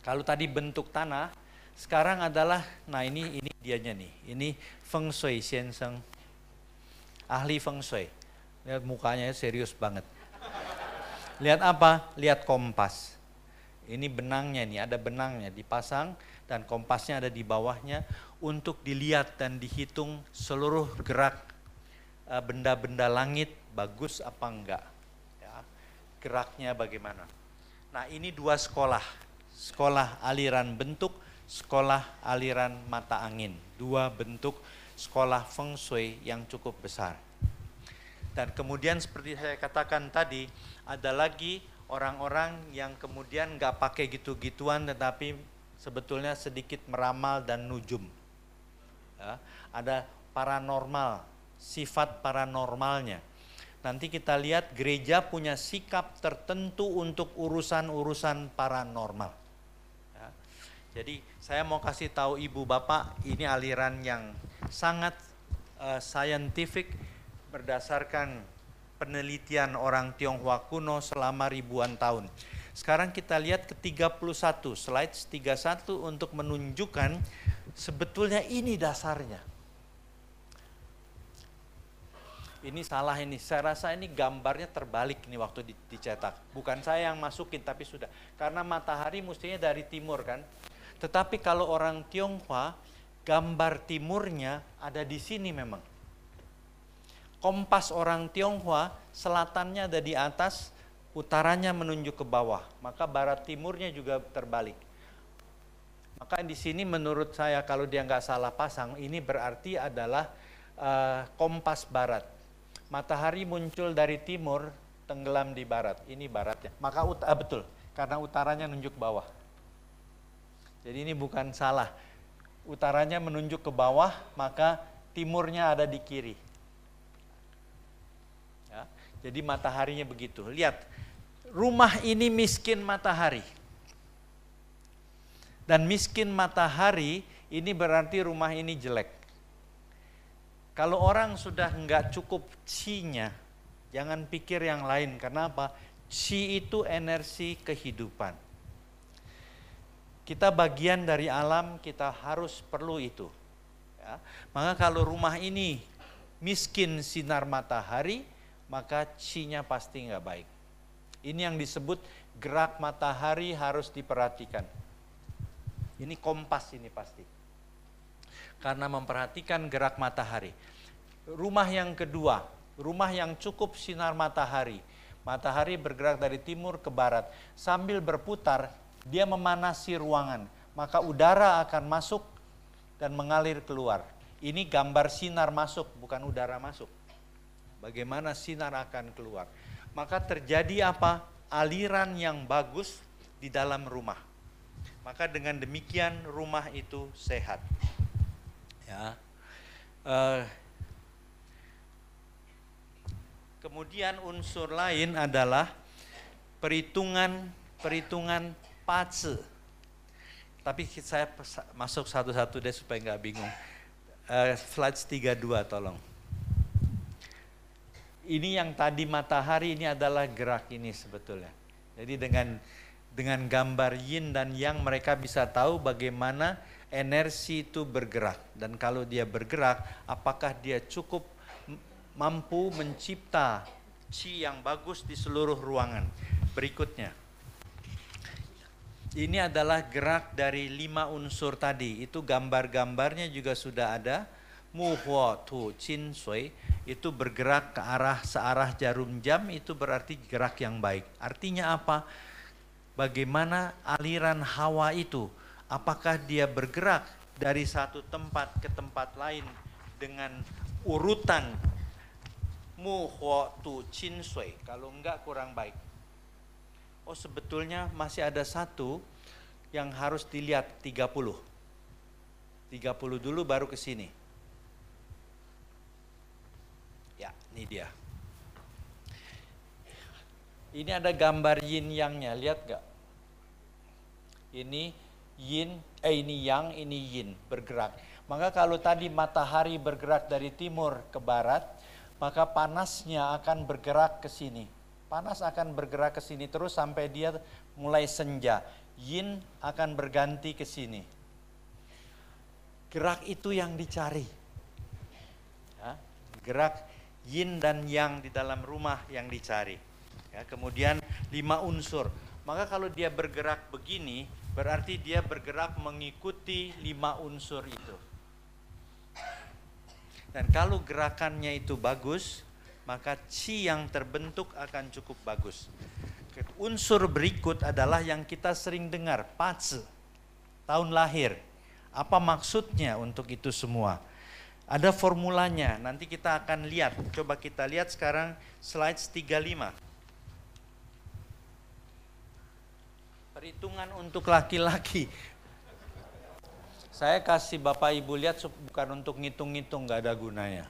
Kalau tadi bentuk tanah, sekarang adalah, nah ini ini dianya nih, ini feng shui, Sheng, Ahli feng shui. Lihat mukanya serius banget. Lihat apa? Lihat kompas. Ini benangnya nih, ada benangnya dipasang dan kompasnya ada di bawahnya untuk dilihat dan dihitung seluruh gerak eh, benda-benda langit bagus apa enggak. Ya. Geraknya bagaimana. Nah ini dua sekolah, sekolah aliran bentuk, sekolah aliran mata angin. Dua bentuk sekolah feng shui yang cukup besar. Dan kemudian seperti saya katakan tadi, ada lagi orang-orang yang kemudian nggak pakai gitu-gituan tetapi sebetulnya sedikit meramal dan nujum. Ya, ada paranormal, sifat paranormalnya. Nanti kita lihat gereja punya sikap tertentu untuk urusan-urusan paranormal. Ya. Jadi saya mau kasih tahu ibu bapak ini aliran yang sangat uh, scientific berdasarkan penelitian orang Tionghoa kuno selama ribuan tahun. Sekarang kita lihat ke 31, slide 31 untuk menunjukkan sebetulnya ini dasarnya. Ini salah ini, saya rasa ini gambarnya terbalik nih waktu dicetak. Bukan saya yang masukin tapi sudah. Karena matahari mestinya dari timur kan. Tetapi kalau orang Tionghoa, gambar timurnya ada di sini memang kompas orang Tionghoa selatannya ada di atas, utaranya menunjuk ke bawah, maka barat timurnya juga terbalik. Maka di sini menurut saya kalau dia nggak salah pasang, ini berarti adalah uh, kompas barat. Matahari muncul dari timur, tenggelam di barat. Ini baratnya. Maka ut ah, eh, betul, karena utaranya nunjuk bawah. Jadi ini bukan salah. Utaranya menunjuk ke bawah, maka timurnya ada di kiri. Jadi mataharinya begitu. Lihat, rumah ini miskin matahari. Dan miskin matahari ini berarti rumah ini jelek. Kalau orang sudah nggak cukup chi jangan pikir yang lain. Karena apa? Chi itu energi kehidupan. Kita bagian dari alam, kita harus perlu itu. Ya. Maka kalau rumah ini miskin sinar matahari, maka cinya pasti nggak baik. Ini yang disebut gerak matahari harus diperhatikan. Ini kompas ini pasti. Karena memperhatikan gerak matahari. Rumah yang kedua, rumah yang cukup sinar matahari. Matahari bergerak dari timur ke barat. Sambil berputar, dia memanasi ruangan. Maka udara akan masuk dan mengalir keluar. Ini gambar sinar masuk, bukan udara masuk bagaimana sinar akan keluar. Maka terjadi apa? Aliran yang bagus di dalam rumah. Maka dengan demikian rumah itu sehat. Ya. Uh, kemudian unsur lain adalah perhitungan perhitungan pace. Tapi saya masuk satu-satu deh supaya nggak bingung. Uh, slides 32 tolong ini yang tadi matahari ini adalah gerak ini sebetulnya. Jadi dengan dengan gambar yin dan yang mereka bisa tahu bagaimana energi itu bergerak dan kalau dia bergerak apakah dia cukup mampu mencipta chi yang bagus di seluruh ruangan. Berikutnya. Ini adalah gerak dari lima unsur tadi. Itu gambar-gambarnya juga sudah ada tu chin sui itu bergerak ke arah searah jarum jam itu berarti gerak yang baik. Artinya apa? Bagaimana aliran hawa itu? Apakah dia bergerak dari satu tempat ke tempat lain dengan urutan tu chin sui? Kalau enggak kurang baik. Oh sebetulnya masih ada satu yang harus dilihat 30. 30 dulu baru ke sini. Ini dia. Ini ada gambar yin yangnya, lihat gak? Ini yin, eh ini yang, ini yin bergerak. Maka kalau tadi matahari bergerak dari timur ke barat, maka panasnya akan bergerak ke sini. Panas akan bergerak ke sini terus sampai dia mulai senja. Yin akan berganti ke sini. Gerak itu yang dicari. Gerak yin dan yang di dalam rumah yang dicari. Ya, kemudian lima unsur. Maka kalau dia bergerak begini, berarti dia bergerak mengikuti lima unsur itu. Dan kalau gerakannya itu bagus, maka chi yang terbentuk akan cukup bagus. Unsur berikut adalah yang kita sering dengar, patsu, tahun lahir. Apa maksudnya untuk itu semua? Ada formulanya, nanti kita akan lihat. Coba kita lihat sekarang slides 35. Perhitungan untuk laki-laki. Saya kasih Bapak Ibu lihat bukan untuk ngitung-ngitung, nggak ada gunanya.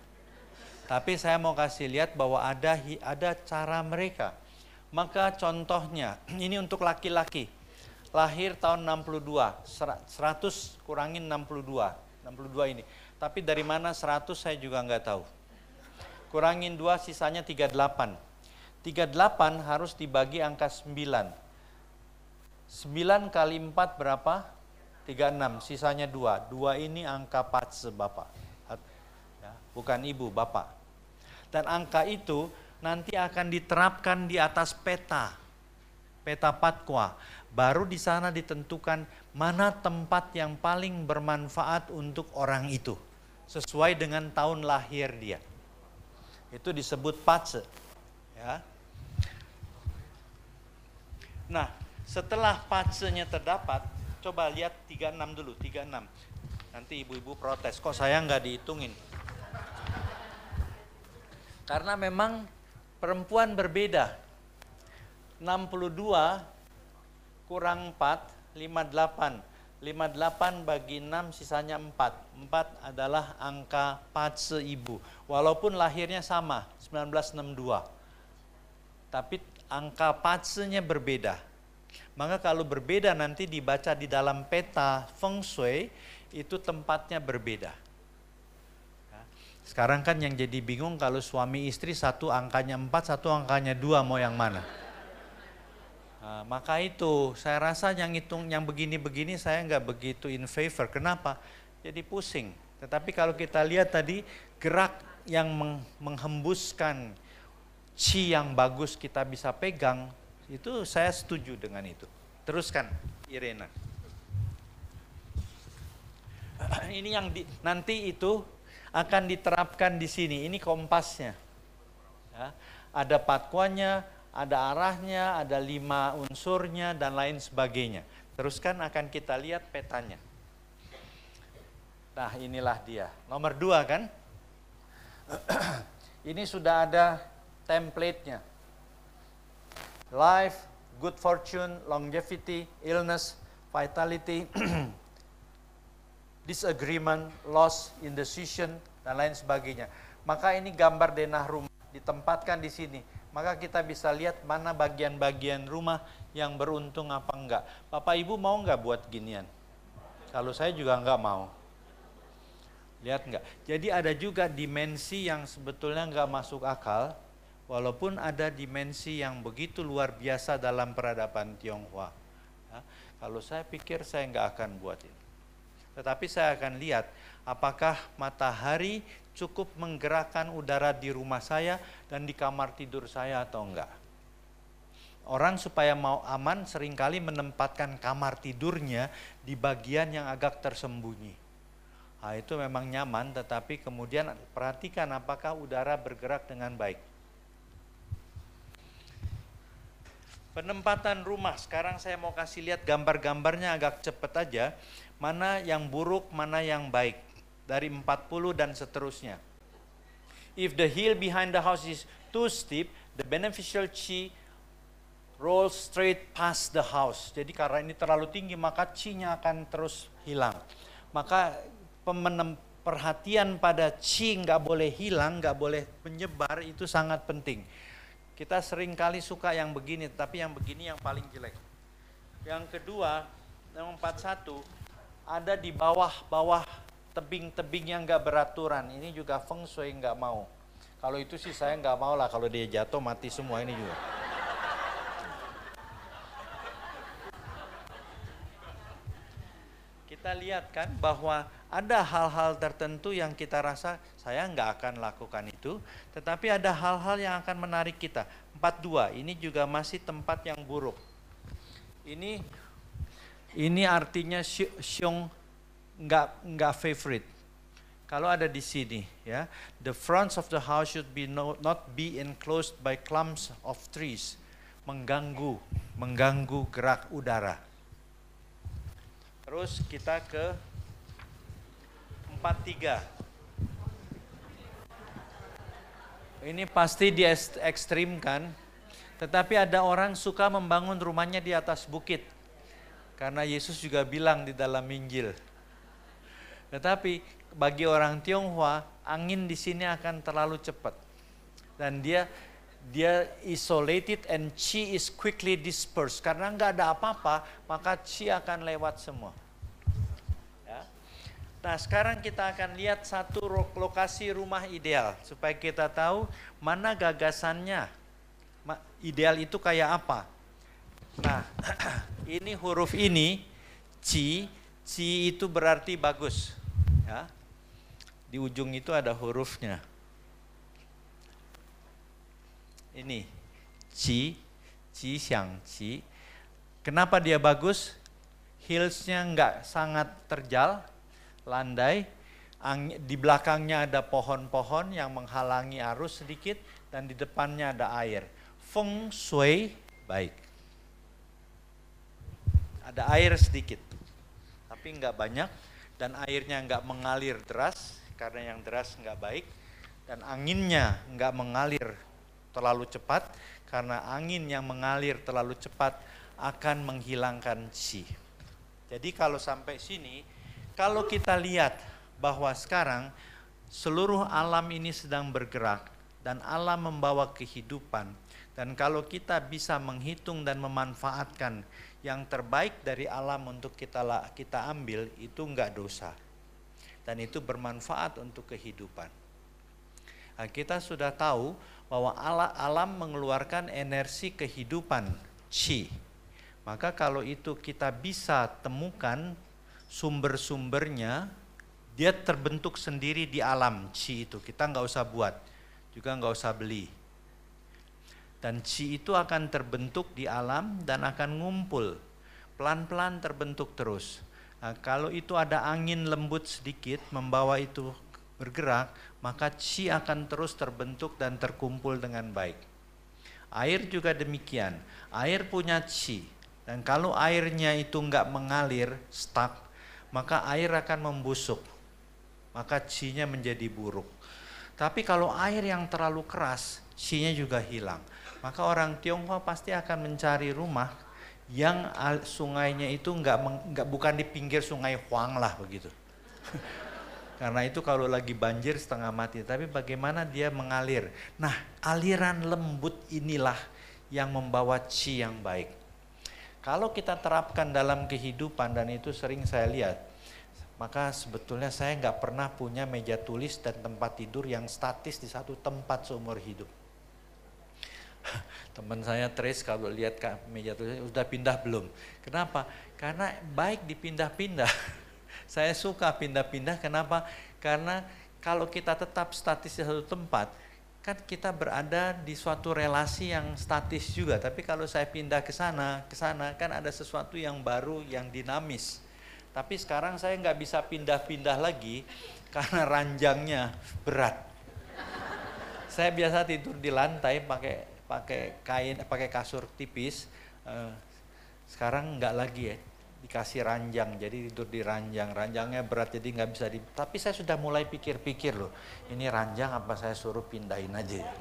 Tapi saya mau kasih lihat bahwa ada ada cara mereka. Maka contohnya, ini untuk laki-laki. Lahir tahun 62, 100 kurangin 62. 62 ini. Tapi dari mana 100 saya juga nggak tahu. Kurangin 2 sisanya 38. 38 harus dibagi angka 9. 9 kali 4 berapa? 36. Sisanya 2. 2 ini angka patse Bapak. Ya, bukan ibu, Bapak. Dan angka itu nanti akan diterapkan di atas peta. Peta Patkwa. Baru di sana ditentukan mana tempat yang paling bermanfaat untuk orang itu sesuai dengan tahun lahir dia. Itu disebut patse. Ya. Nah, setelah pase-nya terdapat, coba lihat 36 dulu, 36. Nanti ibu-ibu protes, kok saya nggak dihitungin? Karena memang perempuan berbeda. 62 kurang 4 58. 58 bagi 6 sisanya 4. 4 adalah angka patse ibu. Walaupun lahirnya sama, 1962. Tapi angka patsenya berbeda. Maka kalau berbeda nanti dibaca di dalam peta feng shui itu tempatnya berbeda. Ya. Sekarang kan yang jadi bingung kalau suami istri satu angkanya 4, satu angkanya 2 mau yang mana? Ah, maka itu saya rasa yang hitung yang begini-begini saya nggak begitu in favor. Kenapa? Jadi pusing. Tetapi kalau kita lihat tadi gerak yang meng menghembuskan chi yang bagus kita bisa pegang itu saya setuju dengan itu. Teruskan, Irena. Ini yang di, nanti itu akan diterapkan di sini. Ini kompasnya. Ya, ada patkuannya, ada arahnya, ada lima unsurnya, dan lain sebagainya. Teruskan akan kita lihat petanya. Nah inilah dia. Nomor dua kan? Ini sudah ada template-nya. Life, good fortune, longevity, illness, vitality, disagreement, loss, indecision, dan lain sebagainya. Maka ini gambar denah rumah ditempatkan di sini maka kita bisa lihat mana bagian-bagian rumah yang beruntung apa enggak. Bapak Ibu mau enggak buat ginian? Kalau saya juga enggak mau. Lihat enggak? Jadi ada juga dimensi yang sebetulnya enggak masuk akal, walaupun ada dimensi yang begitu luar biasa dalam peradaban Tionghoa. Ya, kalau saya pikir saya enggak akan buat ini. Tetapi saya akan lihat apakah matahari cukup menggerakkan udara di rumah saya dan di kamar tidur saya atau enggak. Orang supaya mau aman seringkali menempatkan kamar tidurnya di bagian yang agak tersembunyi. Nah, itu memang nyaman tetapi kemudian perhatikan apakah udara bergerak dengan baik. Penempatan rumah, sekarang saya mau kasih lihat gambar-gambarnya agak cepat aja. Mana yang buruk, mana yang baik dari 40 dan seterusnya. If the hill behind the house is too steep, the beneficial chi roll straight past the house. Jadi karena ini terlalu tinggi, maka chi-nya akan terus hilang. Maka pemenem, perhatian pada chi nggak boleh hilang, nggak boleh menyebar, itu sangat penting. Kita sering kali suka yang begini, tapi yang begini yang paling jelek. Yang kedua, yang 41, ada di bawah-bawah tebing-tebing yang nggak beraturan ini juga feng shui nggak mau kalau itu sih saya nggak mau lah kalau dia jatuh mati semua ini juga kita lihat kan bahwa ada hal-hal tertentu yang kita rasa saya nggak akan lakukan itu tetapi ada hal-hal yang akan menarik kita 42 ini juga masih tempat yang buruk ini ini artinya syung nggak nggak favorite. Kalau ada di sini ya, the fronts of the house should be no, not be enclosed by clumps of trees, mengganggu mengganggu gerak udara. Terus kita ke 43. Ini pasti di ekstrim kan, tetapi ada orang suka membangun rumahnya di atas bukit. Karena Yesus juga bilang di dalam Injil, tetapi bagi orang Tionghoa, angin di sini akan terlalu cepat. Dan dia dia isolated and chi is quickly dispersed. Karena nggak ada apa-apa, maka chi akan lewat semua. Ya. Nah sekarang kita akan lihat satu lokasi rumah ideal. Supaya kita tahu mana gagasannya. Ideal itu kayak apa. Nah ini huruf ini, chi, chi itu berarti bagus ya, di ujung itu ada hurufnya. Ini, ci, ci, Xiang ci. Kenapa dia bagus? Hillsnya nggak sangat terjal, landai. di belakangnya ada pohon-pohon yang menghalangi arus sedikit dan di depannya ada air. Feng Shui baik. Ada air sedikit, tapi nggak banyak dan airnya nggak mengalir deras karena yang deras nggak baik dan anginnya nggak mengalir terlalu cepat karena angin yang mengalir terlalu cepat akan menghilangkan si. Jadi kalau sampai sini, kalau kita lihat bahwa sekarang seluruh alam ini sedang bergerak dan alam membawa kehidupan dan kalau kita bisa menghitung dan memanfaatkan yang terbaik dari alam untuk kita kita ambil itu enggak dosa dan itu bermanfaat untuk kehidupan. Nah, kita sudah tahu bahwa alam mengeluarkan energi kehidupan chi. Maka kalau itu kita bisa temukan sumber-sumbernya, dia terbentuk sendiri di alam chi itu. Kita nggak usah buat, juga nggak usah beli dan qi itu akan terbentuk di alam dan akan ngumpul. Pelan-pelan terbentuk terus. Nah, kalau itu ada angin lembut sedikit membawa itu bergerak, maka qi akan terus terbentuk dan terkumpul dengan baik. Air juga demikian. Air punya qi. Dan kalau airnya itu nggak mengalir, stuck, maka air akan membusuk. Maka qi-nya menjadi buruk. Tapi kalau air yang terlalu keras, qi-nya juga hilang maka orang Tionghoa pasti akan mencari rumah yang sungainya itu nggak nggak bukan di pinggir sungai Huang lah begitu. Karena itu kalau lagi banjir setengah mati, tapi bagaimana dia mengalir. Nah, aliran lembut inilah yang membawa chi yang baik. Kalau kita terapkan dalam kehidupan dan itu sering saya lihat, maka sebetulnya saya nggak pernah punya meja tulis dan tempat tidur yang statis di satu tempat seumur hidup. Teman saya Trace kalau lihat meja tulisnya sudah pindah belum? Kenapa? Karena baik dipindah-pindah. saya suka pindah-pindah kenapa? Karena kalau kita tetap statis di satu tempat, kan kita berada di suatu relasi yang statis juga. Tapi kalau saya pindah ke sana, ke sana kan ada sesuatu yang baru, yang dinamis. Tapi sekarang saya nggak bisa pindah-pindah lagi karena ranjangnya berat. saya biasa tidur di lantai pakai pakai kain eh, pakai kasur tipis eh, sekarang nggak lagi ya dikasih ranjang jadi tidur di ranjang ranjangnya berat jadi nggak bisa di tapi saya sudah mulai pikir-pikir loh ini ranjang apa saya suruh pindahin aja ya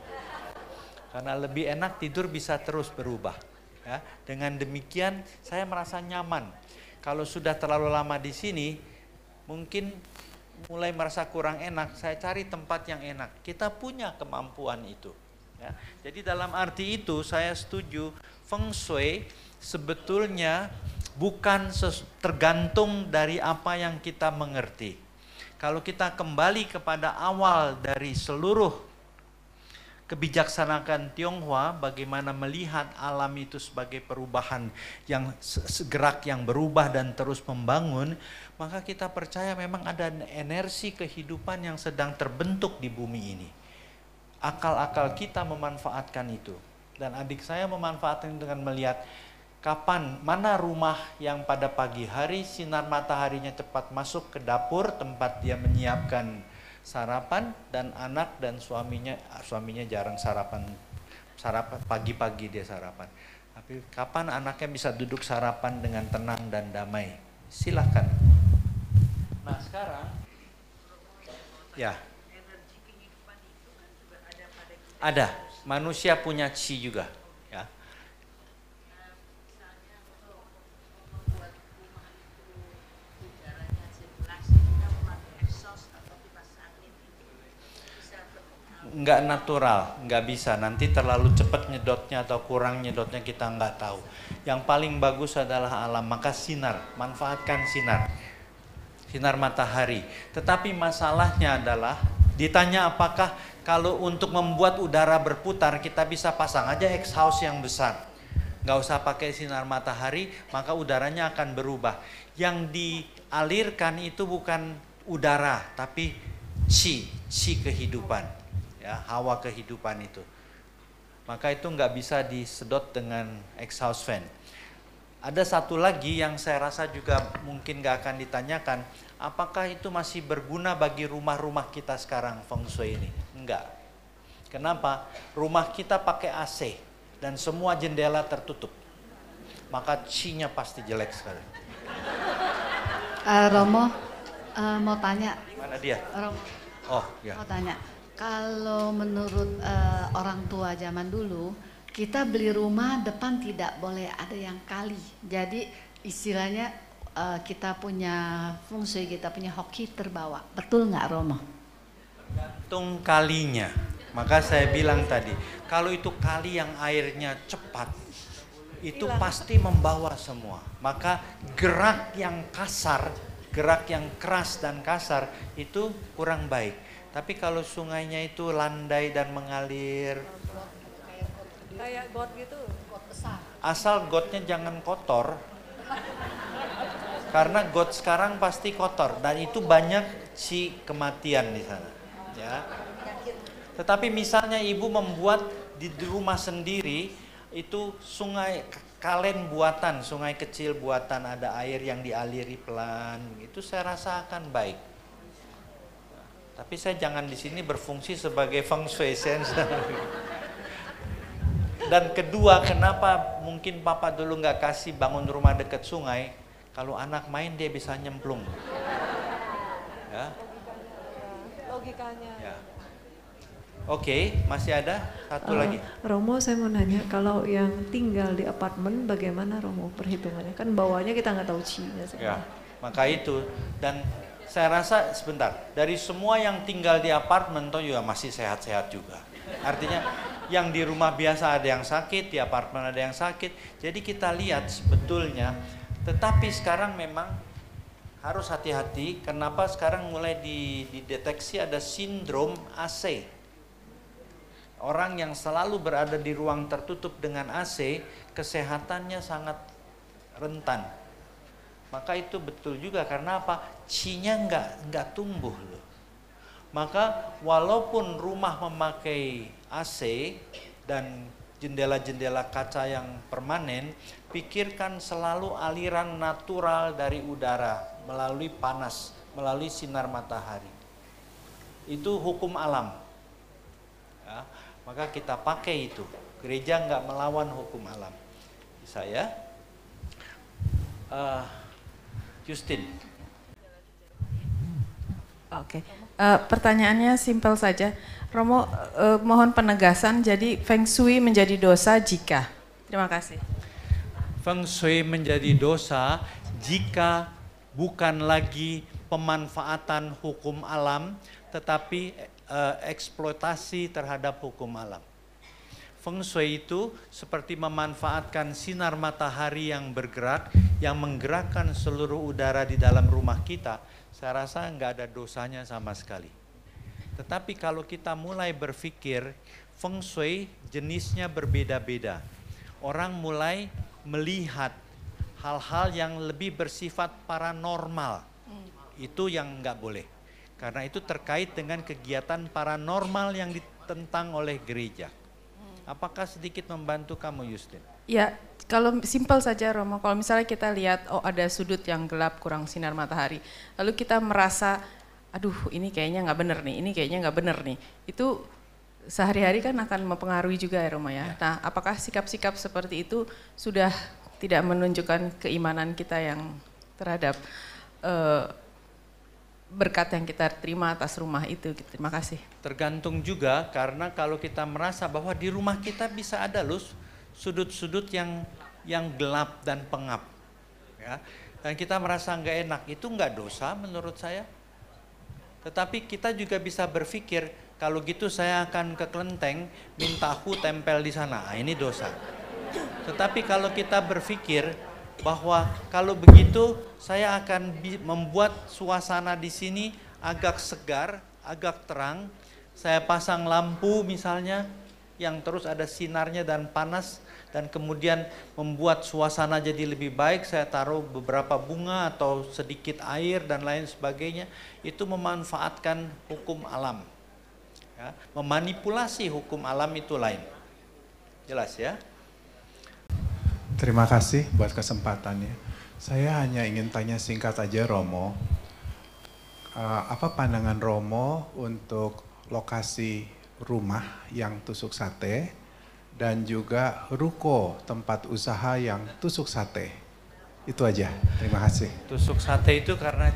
karena lebih enak tidur bisa terus berubah ya dengan demikian saya merasa nyaman kalau sudah terlalu lama di sini mungkin mulai merasa kurang enak saya cari tempat yang enak kita punya kemampuan itu Ya. Jadi dalam arti itu saya setuju feng shui sebetulnya bukan tergantung dari apa yang kita mengerti. Kalau kita kembali kepada awal dari seluruh kebijaksanaan Tionghoa bagaimana melihat alam itu sebagai perubahan yang segerak yang berubah dan terus membangun, maka kita percaya memang ada energi kehidupan yang sedang terbentuk di bumi ini akal-akal kita memanfaatkan itu. Dan adik saya memanfaatkan dengan melihat kapan mana rumah yang pada pagi hari sinar mataharinya cepat masuk ke dapur tempat dia menyiapkan sarapan dan anak dan suaminya suaminya jarang sarapan sarapan pagi-pagi dia sarapan. Tapi kapan anaknya bisa duduk sarapan dengan tenang dan damai? Silahkan. Nah sekarang, ya ada. Manusia punya chi juga. Ya. nggak natural, nggak bisa. Nanti terlalu cepat nyedotnya atau kurang nyedotnya kita nggak tahu. Yang paling bagus adalah alam, maka sinar, manfaatkan sinar. Sinar matahari. Tetapi masalahnya adalah Ditanya apakah kalau untuk membuat udara berputar kita bisa pasang aja exhaust yang besar. Nggak usah pakai sinar matahari, maka udaranya akan berubah. Yang dialirkan itu bukan udara, tapi chi, chi kehidupan, ya, hawa kehidupan itu. Maka itu nggak bisa disedot dengan exhaust fan. Ada satu lagi yang saya rasa juga mungkin nggak akan ditanyakan, Apakah itu masih berguna bagi rumah-rumah kita sekarang feng shui ini? Enggak. Kenapa? Rumah kita pakai AC dan semua jendela tertutup. Maka cinya pasti jelek sekali. Uh, Romo, uh, mau tanya. Mana dia? Romo. Oh, ya. Mau tanya. Kalau menurut uh, orang tua zaman dulu, kita beli rumah depan tidak boleh ada yang kali. Jadi istilahnya uh, kita punya fungsi, kita punya hoki terbawa. Betul nggak Romo? Tergantung kalinya. Maka saya bilang tadi, kalau itu kali yang airnya cepat, itu Hilang. pasti membawa semua. Maka gerak yang kasar, gerak yang keras dan kasar itu kurang baik. Tapi kalau sungainya itu landai dan mengalir, kayak got gitu, got besar. Asal gotnya jangan kotor, Karena got sekarang pasti kotor dan itu banyak si kematian di sana. Ya. Tetapi misalnya ibu membuat di rumah sendiri itu sungai kalen buatan, sungai kecil buatan ada air yang dialiri pelan, itu saya rasa akan baik. Tapi saya jangan di sini berfungsi sebagai feng shui sensor. Dan kedua, kenapa mungkin papa dulu nggak kasih bangun rumah dekat sungai? Kalau anak main dia bisa nyemplung. Ya. ya logikanya. Ya. Oke, okay, masih ada satu uh, lagi. Romo, saya mau nanya kalau yang tinggal di apartemen bagaimana Romo perhitungannya? Kan bawahnya kita nggak tahu cinya. Ya, maka itu dan saya rasa sebentar dari semua yang tinggal di apartemen toh juga masih sehat-sehat juga. Artinya yang di rumah biasa ada yang sakit, di apartemen ada yang sakit. Jadi kita lihat sebetulnya tetapi sekarang memang harus hati-hati. Kenapa sekarang mulai dideteksi ada sindrom AC? Orang yang selalu berada di ruang tertutup dengan AC, kesehatannya sangat rentan. Maka itu betul juga karena apa? Cinya nggak nggak tumbuh loh. Maka walaupun rumah memakai AC dan jendela-jendela kaca yang permanen, pikirkan selalu aliran natural dari udara melalui panas, melalui sinar matahari. Itu hukum alam. Ya, maka kita pakai itu. Gereja nggak melawan hukum alam. Saya, uh, eh, Justin. Oke, okay. uh, eh, pertanyaannya simpel saja. Romo, uh, mohon penegasan. Jadi Feng Shui menjadi dosa jika. Terima kasih feng shui menjadi dosa jika bukan lagi pemanfaatan hukum alam tetapi eh, eksploitasi terhadap hukum alam. Feng Shui itu seperti memanfaatkan sinar matahari yang bergerak, yang menggerakkan seluruh udara di dalam rumah kita. Saya rasa nggak ada dosanya sama sekali. Tetapi kalau kita mulai berpikir, Feng Shui jenisnya berbeda-beda. Orang mulai melihat hal-hal yang lebih bersifat paranormal. Itu yang nggak boleh. Karena itu terkait dengan kegiatan paranormal yang ditentang oleh gereja. Apakah sedikit membantu kamu Yustin? Ya, kalau simpel saja Romo, kalau misalnya kita lihat oh ada sudut yang gelap kurang sinar matahari, lalu kita merasa aduh ini kayaknya nggak bener nih, ini kayaknya nggak bener nih. Itu sehari-hari kan akan mempengaruhi juga ya Romo ya. ya. Nah, apakah sikap-sikap seperti itu sudah tidak menunjukkan keimanan kita yang terhadap uh, berkat yang kita terima atas rumah itu. Gitu? Terima kasih. Tergantung juga karena kalau kita merasa bahwa di rumah kita bisa ada loh sudut-sudut yang yang gelap dan pengap, ya. Dan kita merasa nggak enak itu nggak dosa menurut saya. Tetapi kita juga bisa berpikir kalau gitu saya akan ke kelenteng minta hu tempel di sana. Nah, ini dosa. Tetapi kalau kita berpikir bahwa kalau begitu saya akan membuat suasana di sini agak segar, agak terang. Saya pasang lampu misalnya yang terus ada sinarnya dan panas dan kemudian membuat suasana jadi lebih baik saya taruh beberapa bunga atau sedikit air dan lain sebagainya itu memanfaatkan hukum alam ya, memanipulasi hukum alam itu lain. Jelas ya? Terima kasih buat kesempatannya. Saya hanya ingin tanya singkat aja Romo, eh, apa pandangan Romo untuk lokasi rumah yang tusuk sate dan juga ruko tempat usaha yang tusuk sate. Itu aja. Terima kasih. Tusuk sate itu karena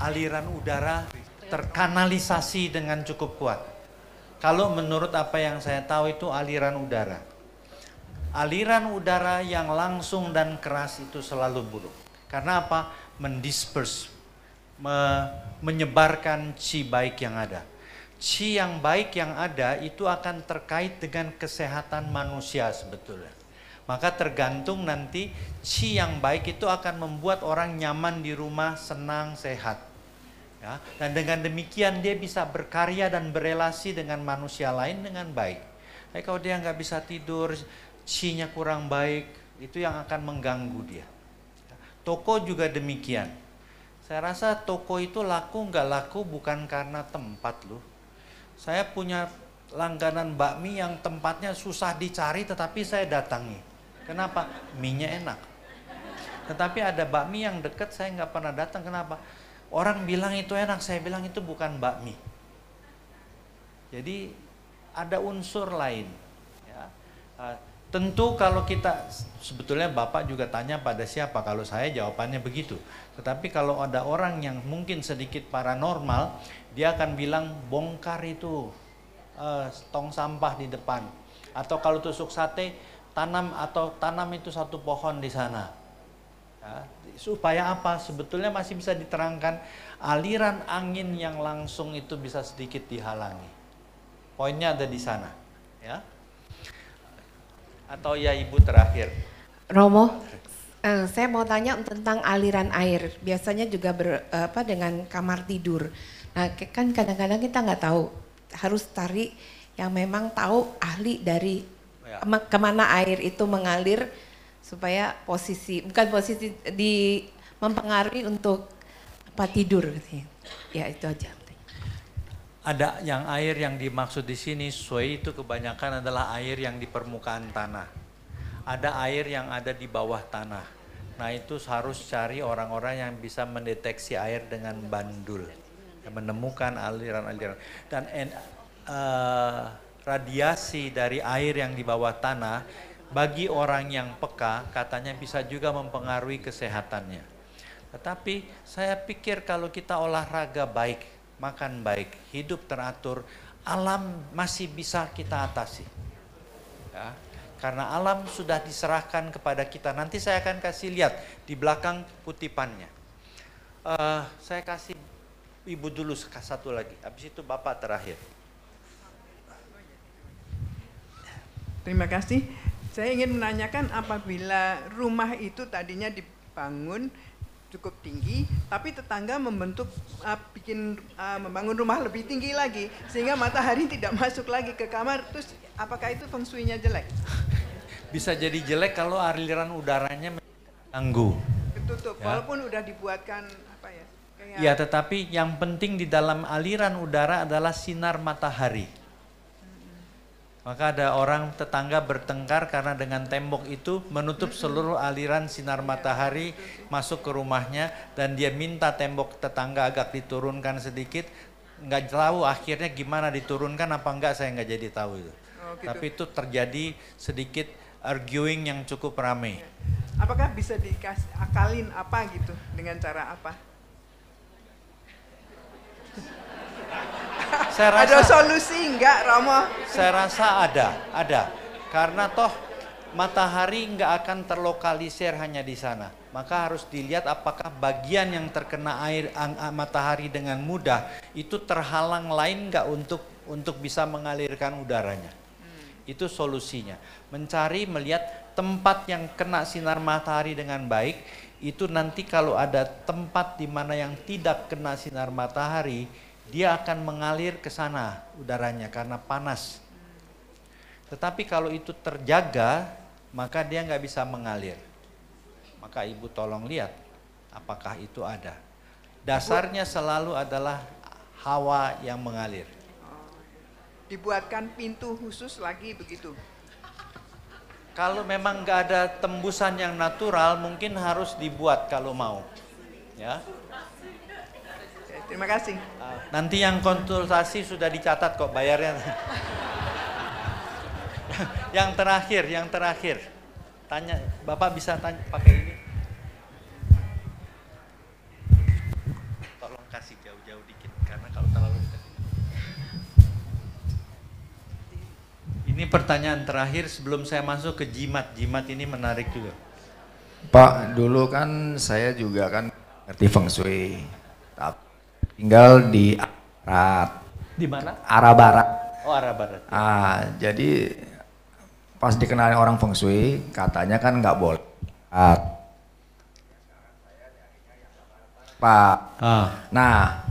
aliran udara terkanalisasi dengan cukup kuat. Kalau menurut apa yang saya tahu itu aliran udara. Aliran udara yang langsung dan keras itu selalu buruk. Karena apa? Mendisperse, me menyebarkan chi baik yang ada. Chi yang baik yang ada itu akan terkait dengan kesehatan manusia sebetulnya. Maka tergantung nanti chi yang baik itu akan membuat orang nyaman di rumah, senang, sehat. Ya, dan dengan demikian dia bisa berkarya dan berelasi dengan manusia lain dengan baik. Tapi kalau dia nggak bisa tidur, sinya kurang baik, itu yang akan mengganggu dia. Ya, toko juga demikian. Saya rasa toko itu laku nggak laku bukan karena tempat loh. Saya punya langganan bakmi yang tempatnya susah dicari tetapi saya datangi. Kenapa? Minyak enak. Tetapi ada bakmi yang dekat saya nggak pernah datang. Kenapa? Orang bilang itu enak, saya bilang itu bukan bakmi. Jadi ada unsur lain. Ya. Uh, tentu kalau kita sebetulnya bapak juga tanya pada siapa kalau saya jawabannya begitu. Tetapi kalau ada orang yang mungkin sedikit paranormal, dia akan bilang bongkar itu uh, tong sampah di depan. Atau kalau tusuk sate, tanam atau tanam itu satu pohon di sana supaya apa sebetulnya masih bisa diterangkan aliran angin yang langsung itu bisa sedikit dihalangi poinnya ada di sana ya atau ya ibu terakhir Romo eh, saya mau tanya tentang aliran air biasanya juga ber, eh, apa dengan kamar tidur nah kan kadang-kadang kita nggak tahu harus tarik yang memang tahu ahli dari ya. kemana air itu mengalir supaya posisi bukan posisi di mempengaruhi untuk apa tidur gitu ya. ya itu aja. Ada yang air yang dimaksud di sini sesuai itu kebanyakan adalah air yang di permukaan tanah. Ada air yang ada di bawah tanah. Nah itu harus cari orang-orang yang bisa mendeteksi air dengan bandul, menemukan aliran-aliran dan uh, radiasi dari air yang di bawah tanah bagi orang yang peka katanya bisa juga mempengaruhi kesehatannya. Tetapi saya pikir kalau kita olahraga baik, makan baik, hidup teratur, alam masih bisa kita atasi. Ya, karena alam sudah diserahkan kepada kita. Nanti saya akan kasih lihat di belakang kutipannya. Uh, saya kasih ibu dulu satu lagi, habis itu bapak terakhir. Terima kasih. Saya ingin menanyakan apabila rumah itu tadinya dibangun cukup tinggi, tapi tetangga membentuk uh, bikin uh, membangun rumah lebih tinggi lagi sehingga matahari tidak masuk lagi ke kamar. Terus apakah itu feng shui-nya jelek? Bisa jadi jelek kalau aliran udaranya mengganggu. Ketutup, ya. walaupun udah dibuatkan apa ya? Kayak... Ya, tetapi yang penting di dalam aliran udara adalah sinar matahari. Maka ada orang tetangga bertengkar karena dengan tembok itu menutup seluruh aliran sinar matahari masuk ke rumahnya dan dia minta tembok tetangga agak diturunkan sedikit. Nggak tahu akhirnya gimana diturunkan apa enggak saya nggak jadi tahu itu. Oh, gitu. Tapi itu terjadi sedikit arguing yang cukup ramai. Iya. Apakah bisa dikasih akalin apa gitu dengan cara apa? saya rasa, ada solusi enggak Romo? Saya rasa ada, ada. Karena toh matahari enggak akan terlokalisir hanya di sana. Maka harus dilihat apakah bagian yang terkena air matahari dengan mudah itu terhalang lain enggak untuk untuk bisa mengalirkan udaranya. Hmm. Itu solusinya. Mencari melihat tempat yang kena sinar matahari dengan baik itu nanti kalau ada tempat di mana yang tidak kena sinar matahari dia akan mengalir ke sana udaranya karena panas. Tetapi kalau itu terjaga, maka dia nggak bisa mengalir. Maka ibu tolong lihat apakah itu ada. Dasarnya selalu adalah hawa yang mengalir. Dibuatkan pintu khusus lagi begitu. Kalau memang nggak ada tembusan yang natural, mungkin harus dibuat kalau mau. Ya. Terima kasih. Nanti yang konsultasi sudah dicatat kok bayarnya. yang terakhir, yang terakhir. Tanya, Bapak bisa tanya pakai ini. Tolong kasih jauh-jauh dikit karena kalau terlalu dekat. Ini pertanyaan terakhir sebelum saya masuk ke jimat. Jimat ini menarik juga. Pak, dulu kan saya juga kan ngerti feng shui. Tapi tinggal di Arab. Di mana? Arah barat. Oh, arah barat. Ah, jadi pas dikenalin orang feng shui, katanya kan nggak boleh. Ah. Pak. Ah. Nah,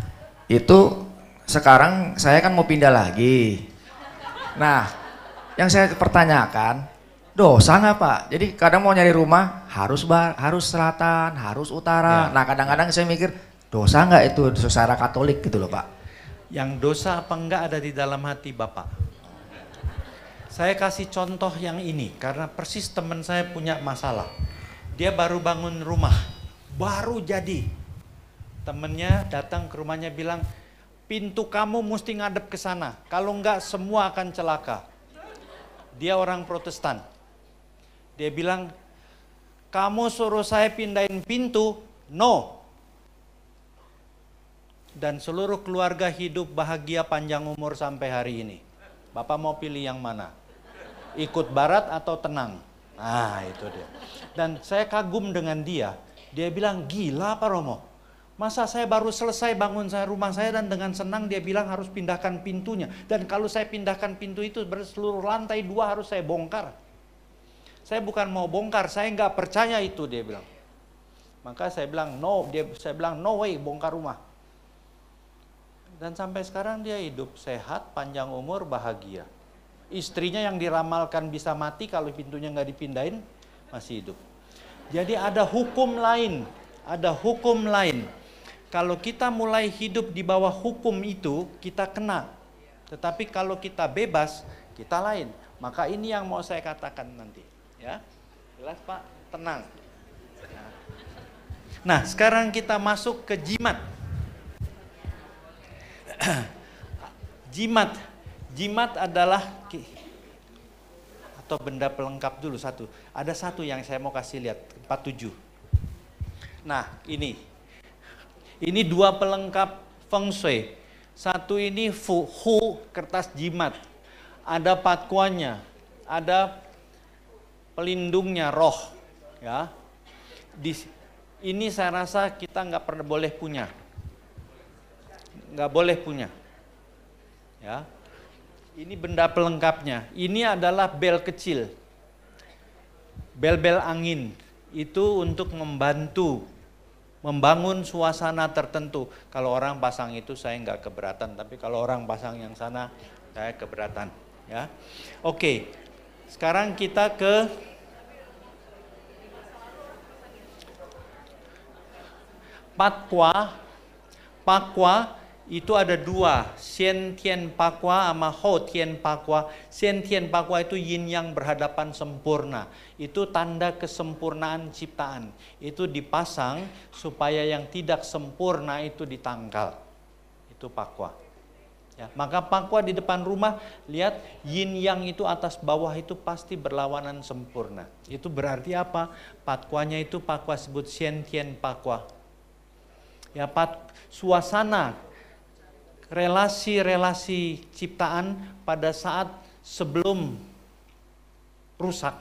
itu sekarang saya kan mau pindah lagi. Nah, yang saya pertanyakan, dosa nggak Pak? Jadi kadang mau nyari rumah harus bar, harus selatan, harus utara. Ya. Nah, kadang-kadang saya mikir Dosa nggak itu secara Katolik gitu loh Pak? Yang dosa apa enggak ada di dalam hati Bapak. Saya kasih contoh yang ini karena persis teman saya punya masalah. Dia baru bangun rumah, baru jadi. Temennya datang ke rumahnya bilang, pintu kamu mesti ngadep ke sana. Kalau enggak semua akan celaka. Dia orang protestan. Dia bilang, kamu suruh saya pindahin pintu, no, dan seluruh keluarga hidup bahagia panjang umur sampai hari ini. Bapak mau pilih yang mana? Ikut barat atau tenang? Ah, itu dia. Dan saya kagum dengan dia. Dia bilang, gila Pak Romo. Masa saya baru selesai bangun saya rumah saya dan dengan senang dia bilang harus pindahkan pintunya. Dan kalau saya pindahkan pintu itu seluruh lantai dua harus saya bongkar. Saya bukan mau bongkar, saya nggak percaya itu dia bilang. Maka saya bilang no, dia saya bilang no way bongkar rumah. Dan sampai sekarang dia hidup sehat, panjang umur, bahagia. Istrinya yang diramalkan bisa mati kalau pintunya nggak dipindahin, masih hidup. Jadi ada hukum lain, ada hukum lain. Kalau kita mulai hidup di bawah hukum itu, kita kena. Tetapi kalau kita bebas, kita lain. Maka ini yang mau saya katakan nanti. Ya, jelas Pak, tenang. Nah, sekarang kita masuk ke jimat. jimat. Jimat adalah atau benda pelengkap dulu satu. Ada satu yang saya mau kasih lihat, 47. Nah, ini. Ini dua pelengkap feng shui. Satu ini fu, hu, kertas jimat. Ada patkuannya, ada pelindungnya roh, ya. Di, ini saya rasa kita nggak pernah boleh punya nggak boleh punya. Ya, ini benda pelengkapnya. Ini adalah bel kecil, bel-bel angin. Itu untuk membantu membangun suasana tertentu. Kalau orang pasang itu saya nggak keberatan, tapi kalau orang pasang yang sana saya keberatan. Ya, oke. Sekarang kita ke Pakwa, Pakwa itu ada dua, Shen Tian Pakwa sama Ho Tian Pakwa. Shen Tian Pakwa itu yin yang berhadapan sempurna. Itu tanda kesempurnaan ciptaan. Itu dipasang supaya yang tidak sempurna itu ditangkal. Itu Pakwa. Ya, maka Pakwa di depan rumah, lihat yin yang itu atas bawah itu pasti berlawanan sempurna. Itu berarti apa? Pakwanya itu Pakwa sebut Shen Tian Pakwa. Ya, pat, suasana relasi-relasi ciptaan pada saat sebelum rusak,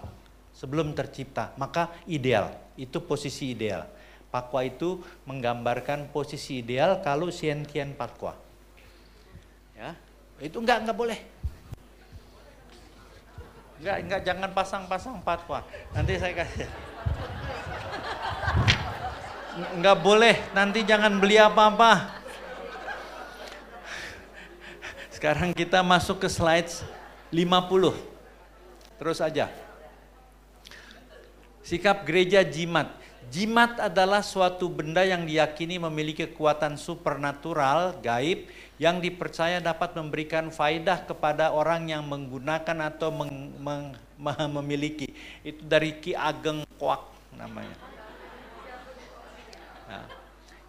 sebelum tercipta. Maka ideal, itu posisi ideal. Pakwa itu menggambarkan posisi ideal kalau sientian pakwa. Ya, itu enggak enggak boleh. Enggak, enggak jangan pasang-pasang patwa. Nanti saya kasih. Enggak boleh, nanti jangan beli apa-apa. Sekarang kita masuk ke slides 50. Terus aja. Sikap gereja jimat. Jimat adalah suatu benda yang diyakini memiliki kekuatan supernatural, gaib, yang dipercaya dapat memberikan faidah kepada orang yang menggunakan atau meng, meng, memiliki. Itu dari Ki Ageng Kwak namanya. Nah,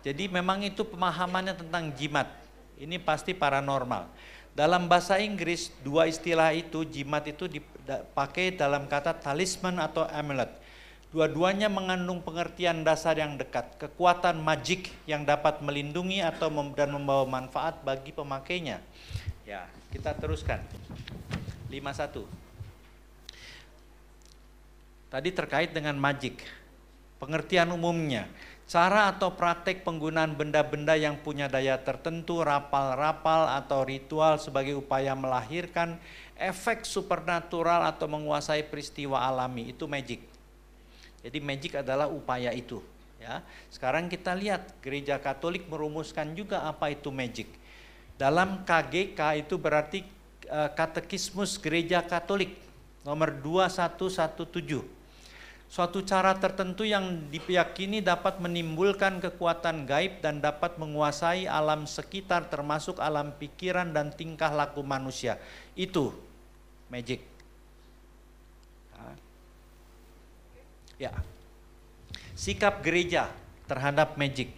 jadi memang itu pemahamannya tentang jimat. Ini pasti paranormal. Dalam bahasa Inggris, dua istilah itu, jimat itu dipakai dalam kata talisman atau amulet. Dua-duanya mengandung pengertian dasar yang dekat, kekuatan magic yang dapat melindungi atau mem dan membawa manfaat bagi pemakainya. Ya, kita teruskan. 51. Tadi terkait dengan magic. Pengertian umumnya, cara atau praktek penggunaan benda-benda yang punya daya tertentu, rapal-rapal atau ritual sebagai upaya melahirkan efek supernatural atau menguasai peristiwa alami itu magic. Jadi magic adalah upaya itu. Ya, sekarang kita lihat gereja Katolik merumuskan juga apa itu magic. Dalam KGK itu berarti eh, Katekismus Gereja Katolik nomor 2117 suatu cara tertentu yang diyakini dapat menimbulkan kekuatan gaib dan dapat menguasai alam sekitar termasuk alam pikiran dan tingkah laku manusia. Itu magic. Ya. Sikap gereja terhadap magic,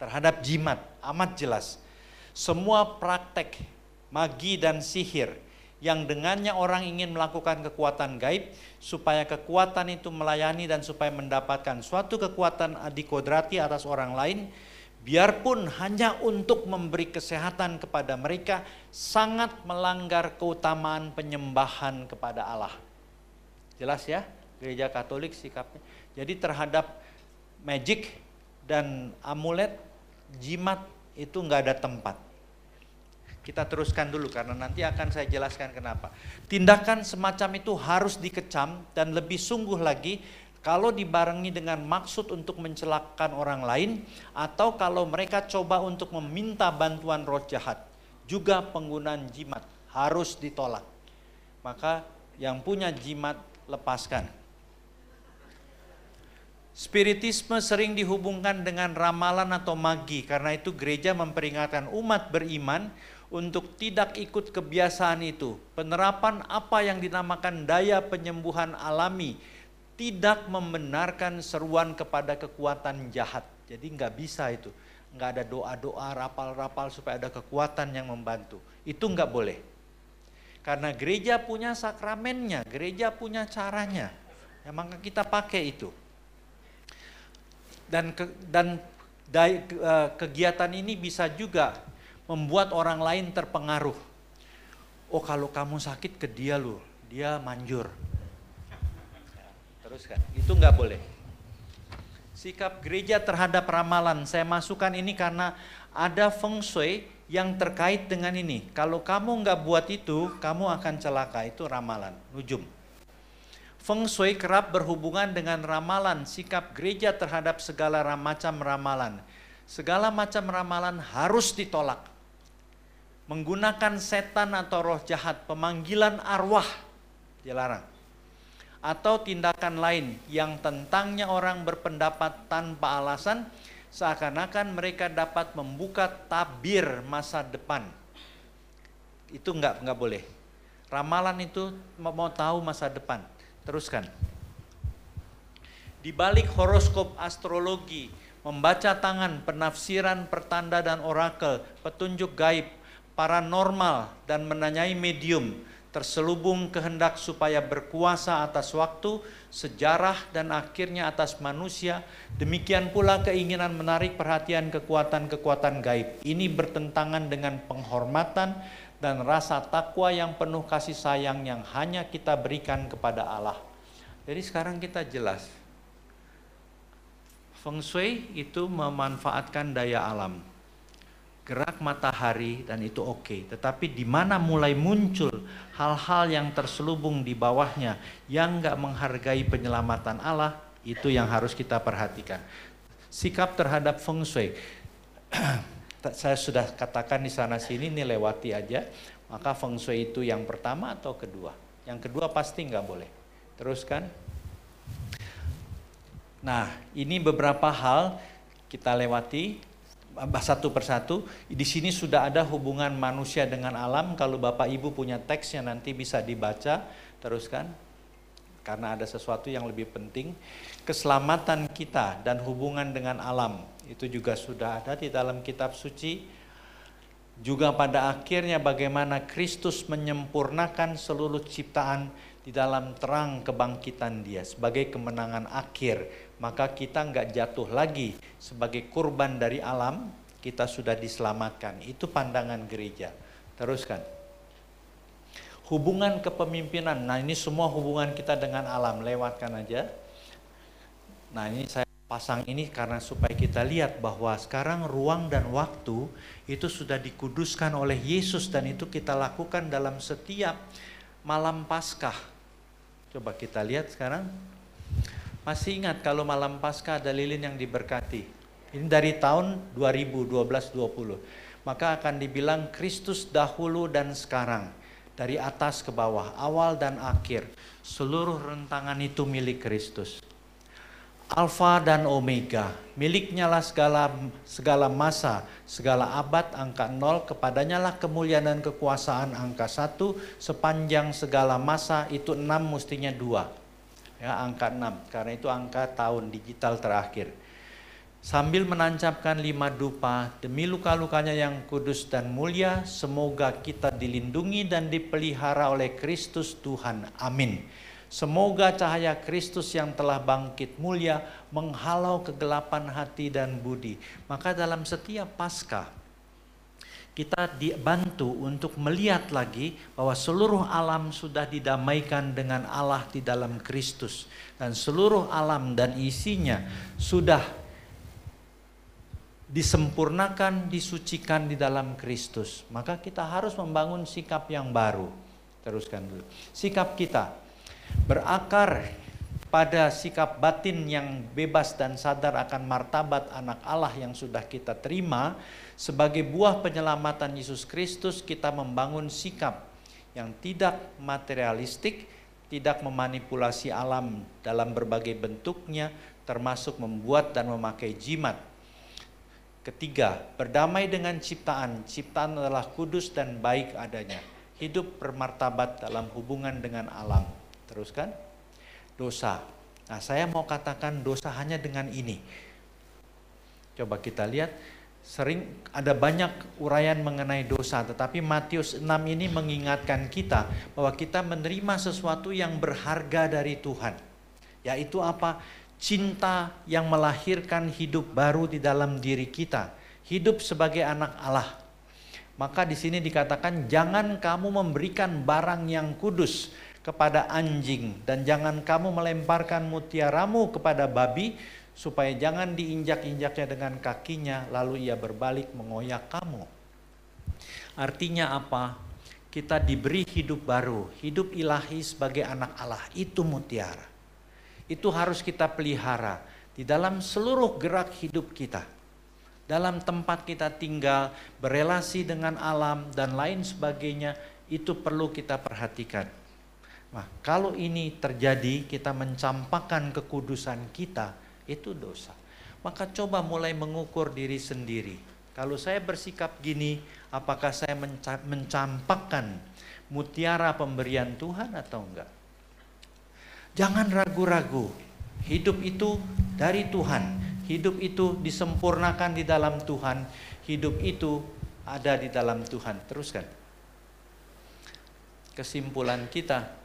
terhadap jimat amat jelas. Semua praktek magi dan sihir yang dengannya orang ingin melakukan kekuatan gaib supaya kekuatan itu melayani dan supaya mendapatkan suatu kekuatan dikodrati atas orang lain biarpun hanya untuk memberi kesehatan kepada mereka sangat melanggar keutamaan penyembahan kepada Allah. Jelas ya gereja Katolik sikapnya. Jadi terhadap magic dan amulet jimat itu nggak ada tempat. Kita teruskan dulu karena nanti akan saya jelaskan kenapa. Tindakan semacam itu harus dikecam dan lebih sungguh lagi kalau dibarengi dengan maksud untuk mencelakakan orang lain atau kalau mereka coba untuk meminta bantuan roh jahat. Juga penggunaan jimat harus ditolak. Maka yang punya jimat lepaskan. Spiritisme sering dihubungkan dengan ramalan atau magi, karena itu gereja memperingatkan umat beriman untuk tidak ikut kebiasaan itu. Penerapan apa yang dinamakan daya penyembuhan alami tidak membenarkan seruan kepada kekuatan jahat. Jadi nggak bisa itu. Nggak ada doa-doa, rapal-rapal supaya ada kekuatan yang membantu. Itu nggak boleh. Karena gereja punya sakramennya, gereja punya caranya. Ya, maka kita pakai itu. Dan ke, dan eh, kegiatan ini bisa juga membuat orang lain terpengaruh. Oh kalau kamu sakit ke dia loh, dia manjur. Teruskan, itu nggak boleh. Sikap gereja terhadap ramalan, saya masukkan ini karena ada feng shui yang terkait dengan ini. Kalau kamu nggak buat itu, kamu akan celaka. Itu ramalan, nujum. Feng Shui kerap berhubungan dengan ramalan, sikap gereja terhadap segala macam ramalan. Segala macam ramalan harus ditolak menggunakan setan atau roh jahat, pemanggilan arwah dilarang. Atau tindakan lain yang tentangnya orang berpendapat tanpa alasan seakan-akan mereka dapat membuka tabir masa depan. Itu enggak enggak boleh. Ramalan itu mau tahu masa depan. Teruskan. Di balik horoskop astrologi, membaca tangan, penafsiran pertanda dan orakel, petunjuk gaib, paranormal dan menanyai medium, terselubung kehendak supaya berkuasa atas waktu, sejarah, dan akhirnya atas manusia. Demikian pula keinginan menarik perhatian kekuatan-kekuatan gaib. Ini bertentangan dengan penghormatan dan rasa takwa yang penuh kasih sayang yang hanya kita berikan kepada Allah. Jadi sekarang kita jelas. Feng Shui itu memanfaatkan daya alam gerak matahari dan itu oke. Okay. Tetapi di mana mulai muncul hal-hal yang terselubung di bawahnya yang nggak menghargai penyelamatan Allah, itu yang harus kita perhatikan. Sikap terhadap feng shui. Saya sudah katakan di sana sini ini lewati aja. Maka feng shui itu yang pertama atau kedua? Yang kedua pasti nggak boleh. Teruskan. Nah, ini beberapa hal kita lewati satu persatu. Di sini sudah ada hubungan manusia dengan alam. Kalau Bapak Ibu punya teksnya nanti bisa dibaca. Teruskan. Karena ada sesuatu yang lebih penting. Keselamatan kita dan hubungan dengan alam. Itu juga sudah ada di dalam kitab suci. Juga pada akhirnya bagaimana Kristus menyempurnakan seluruh ciptaan di dalam terang kebangkitan dia sebagai kemenangan akhir maka kita nggak jatuh lagi sebagai kurban dari alam, kita sudah diselamatkan. Itu pandangan gereja. Teruskan. Hubungan kepemimpinan. Nah, ini semua hubungan kita dengan alam. Lewatkan aja. Nah, ini saya pasang ini karena supaya kita lihat bahwa sekarang ruang dan waktu itu sudah dikuduskan oleh Yesus dan itu kita lakukan dalam setiap malam Paskah. Coba kita lihat sekarang. Masih ingat kalau malam Paskah ada lilin yang diberkati. Ini dari tahun 2012-20. Maka akan dibilang Kristus dahulu dan sekarang. Dari atas ke bawah, awal dan akhir. Seluruh rentangan itu milik Kristus. Alfa dan Omega, miliknya lah segala, segala masa, segala abad angka nol, kepadanya lah kemuliaan dan kekuasaan angka satu, sepanjang segala masa itu enam mestinya dua ya angka 6 karena itu angka tahun digital terakhir. Sambil menancapkan lima dupa, demi luka-lukanya yang kudus dan mulia, semoga kita dilindungi dan dipelihara oleh Kristus Tuhan. Amin. Semoga cahaya Kristus yang telah bangkit mulia menghalau kegelapan hati dan budi. Maka dalam setiap Paskah kita dibantu untuk melihat lagi bahwa seluruh alam sudah didamaikan dengan Allah di dalam Kristus dan seluruh alam dan isinya sudah disempurnakan, disucikan di dalam Kristus. Maka kita harus membangun sikap yang baru. Teruskan dulu. Sikap kita berakar pada sikap batin yang bebas dan sadar akan martabat anak Allah yang sudah kita terima sebagai buah penyelamatan Yesus Kristus, kita membangun sikap yang tidak materialistik, tidak memanipulasi alam dalam berbagai bentuknya, termasuk membuat dan memakai jimat. Ketiga, berdamai dengan ciptaan. Ciptaan adalah kudus dan baik adanya. Hidup bermartabat dalam hubungan dengan alam. Teruskan. Dosa. Nah, saya mau katakan dosa hanya dengan ini. Coba kita lihat sering ada banyak uraian mengenai dosa, tetapi Matius 6 ini mengingatkan kita bahwa kita menerima sesuatu yang berharga dari Tuhan, yaitu apa? Cinta yang melahirkan hidup baru di dalam diri kita, hidup sebagai anak Allah. Maka di sini dikatakan jangan kamu memberikan barang yang kudus kepada anjing dan jangan kamu melemparkan mutiaramu kepada babi supaya jangan diinjak-injaknya dengan kakinya, lalu ia berbalik mengoyak kamu. Artinya apa? Kita diberi hidup baru, hidup ilahi sebagai anak Allah, itu mutiara. Itu harus kita pelihara di dalam seluruh gerak hidup kita. Dalam tempat kita tinggal, berelasi dengan alam dan lain sebagainya, itu perlu kita perhatikan. Nah, kalau ini terjadi, kita mencampakkan kekudusan kita, itu dosa. Maka coba mulai mengukur diri sendiri. Kalau saya bersikap gini, apakah saya mencampakkan mutiara pemberian Tuhan atau enggak? Jangan ragu-ragu. Hidup itu dari Tuhan. Hidup itu disempurnakan di dalam Tuhan. Hidup itu ada di dalam Tuhan. Teruskan. Kesimpulan kita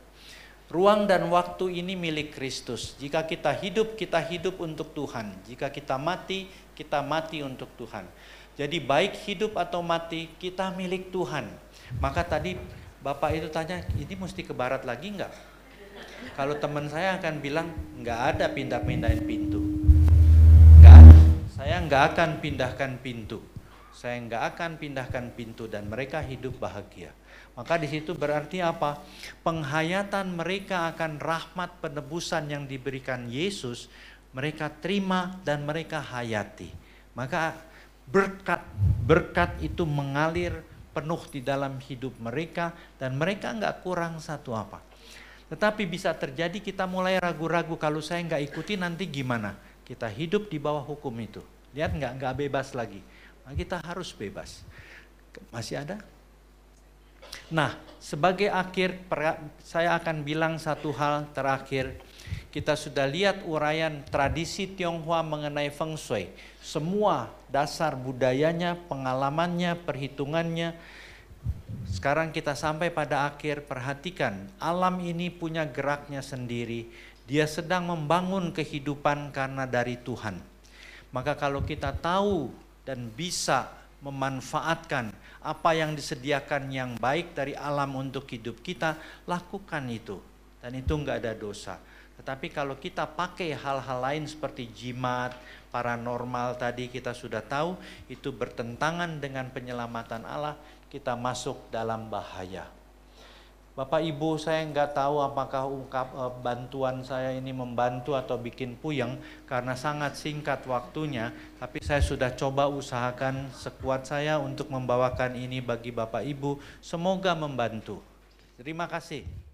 Ruang dan waktu ini milik Kristus. Jika kita hidup, kita hidup untuk Tuhan. Jika kita mati, kita mati untuk Tuhan. Jadi baik hidup atau mati, kita milik Tuhan. Maka tadi Bapak itu tanya, ini mesti ke barat lagi enggak? Kalau teman saya akan bilang, enggak ada pindah-pindahin pintu. Enggak, saya enggak akan pindahkan pintu. Saya enggak akan pindahkan pintu dan mereka hidup bahagia. Maka di situ berarti apa? Penghayatan mereka akan rahmat penebusan yang diberikan Yesus, mereka terima dan mereka hayati. Maka berkat berkat itu mengalir penuh di dalam hidup mereka dan mereka nggak kurang satu apa. Tetapi bisa terjadi kita mulai ragu-ragu kalau saya nggak ikuti nanti gimana? Kita hidup di bawah hukum itu. Lihat nggak nggak bebas lagi. Nah, kita harus bebas. Masih ada? Nah, sebagai akhir saya akan bilang satu hal terakhir. Kita sudah lihat uraian tradisi Tionghoa mengenai feng shui. Semua dasar budayanya, pengalamannya, perhitungannya. Sekarang kita sampai pada akhir, perhatikan alam ini punya geraknya sendiri. Dia sedang membangun kehidupan karena dari Tuhan. Maka kalau kita tahu dan bisa memanfaatkan apa yang disediakan yang baik dari alam untuk hidup kita, lakukan itu. Dan itu enggak ada dosa. Tetapi kalau kita pakai hal-hal lain seperti jimat, paranormal tadi kita sudah tahu itu bertentangan dengan penyelamatan Allah, kita masuk dalam bahaya. Bapak Ibu saya nggak tahu apakah ungkap uh, bantuan saya ini membantu atau bikin puyeng karena sangat singkat waktunya tapi saya sudah coba usahakan sekuat saya untuk membawakan ini bagi Bapak Ibu semoga membantu. Terima kasih.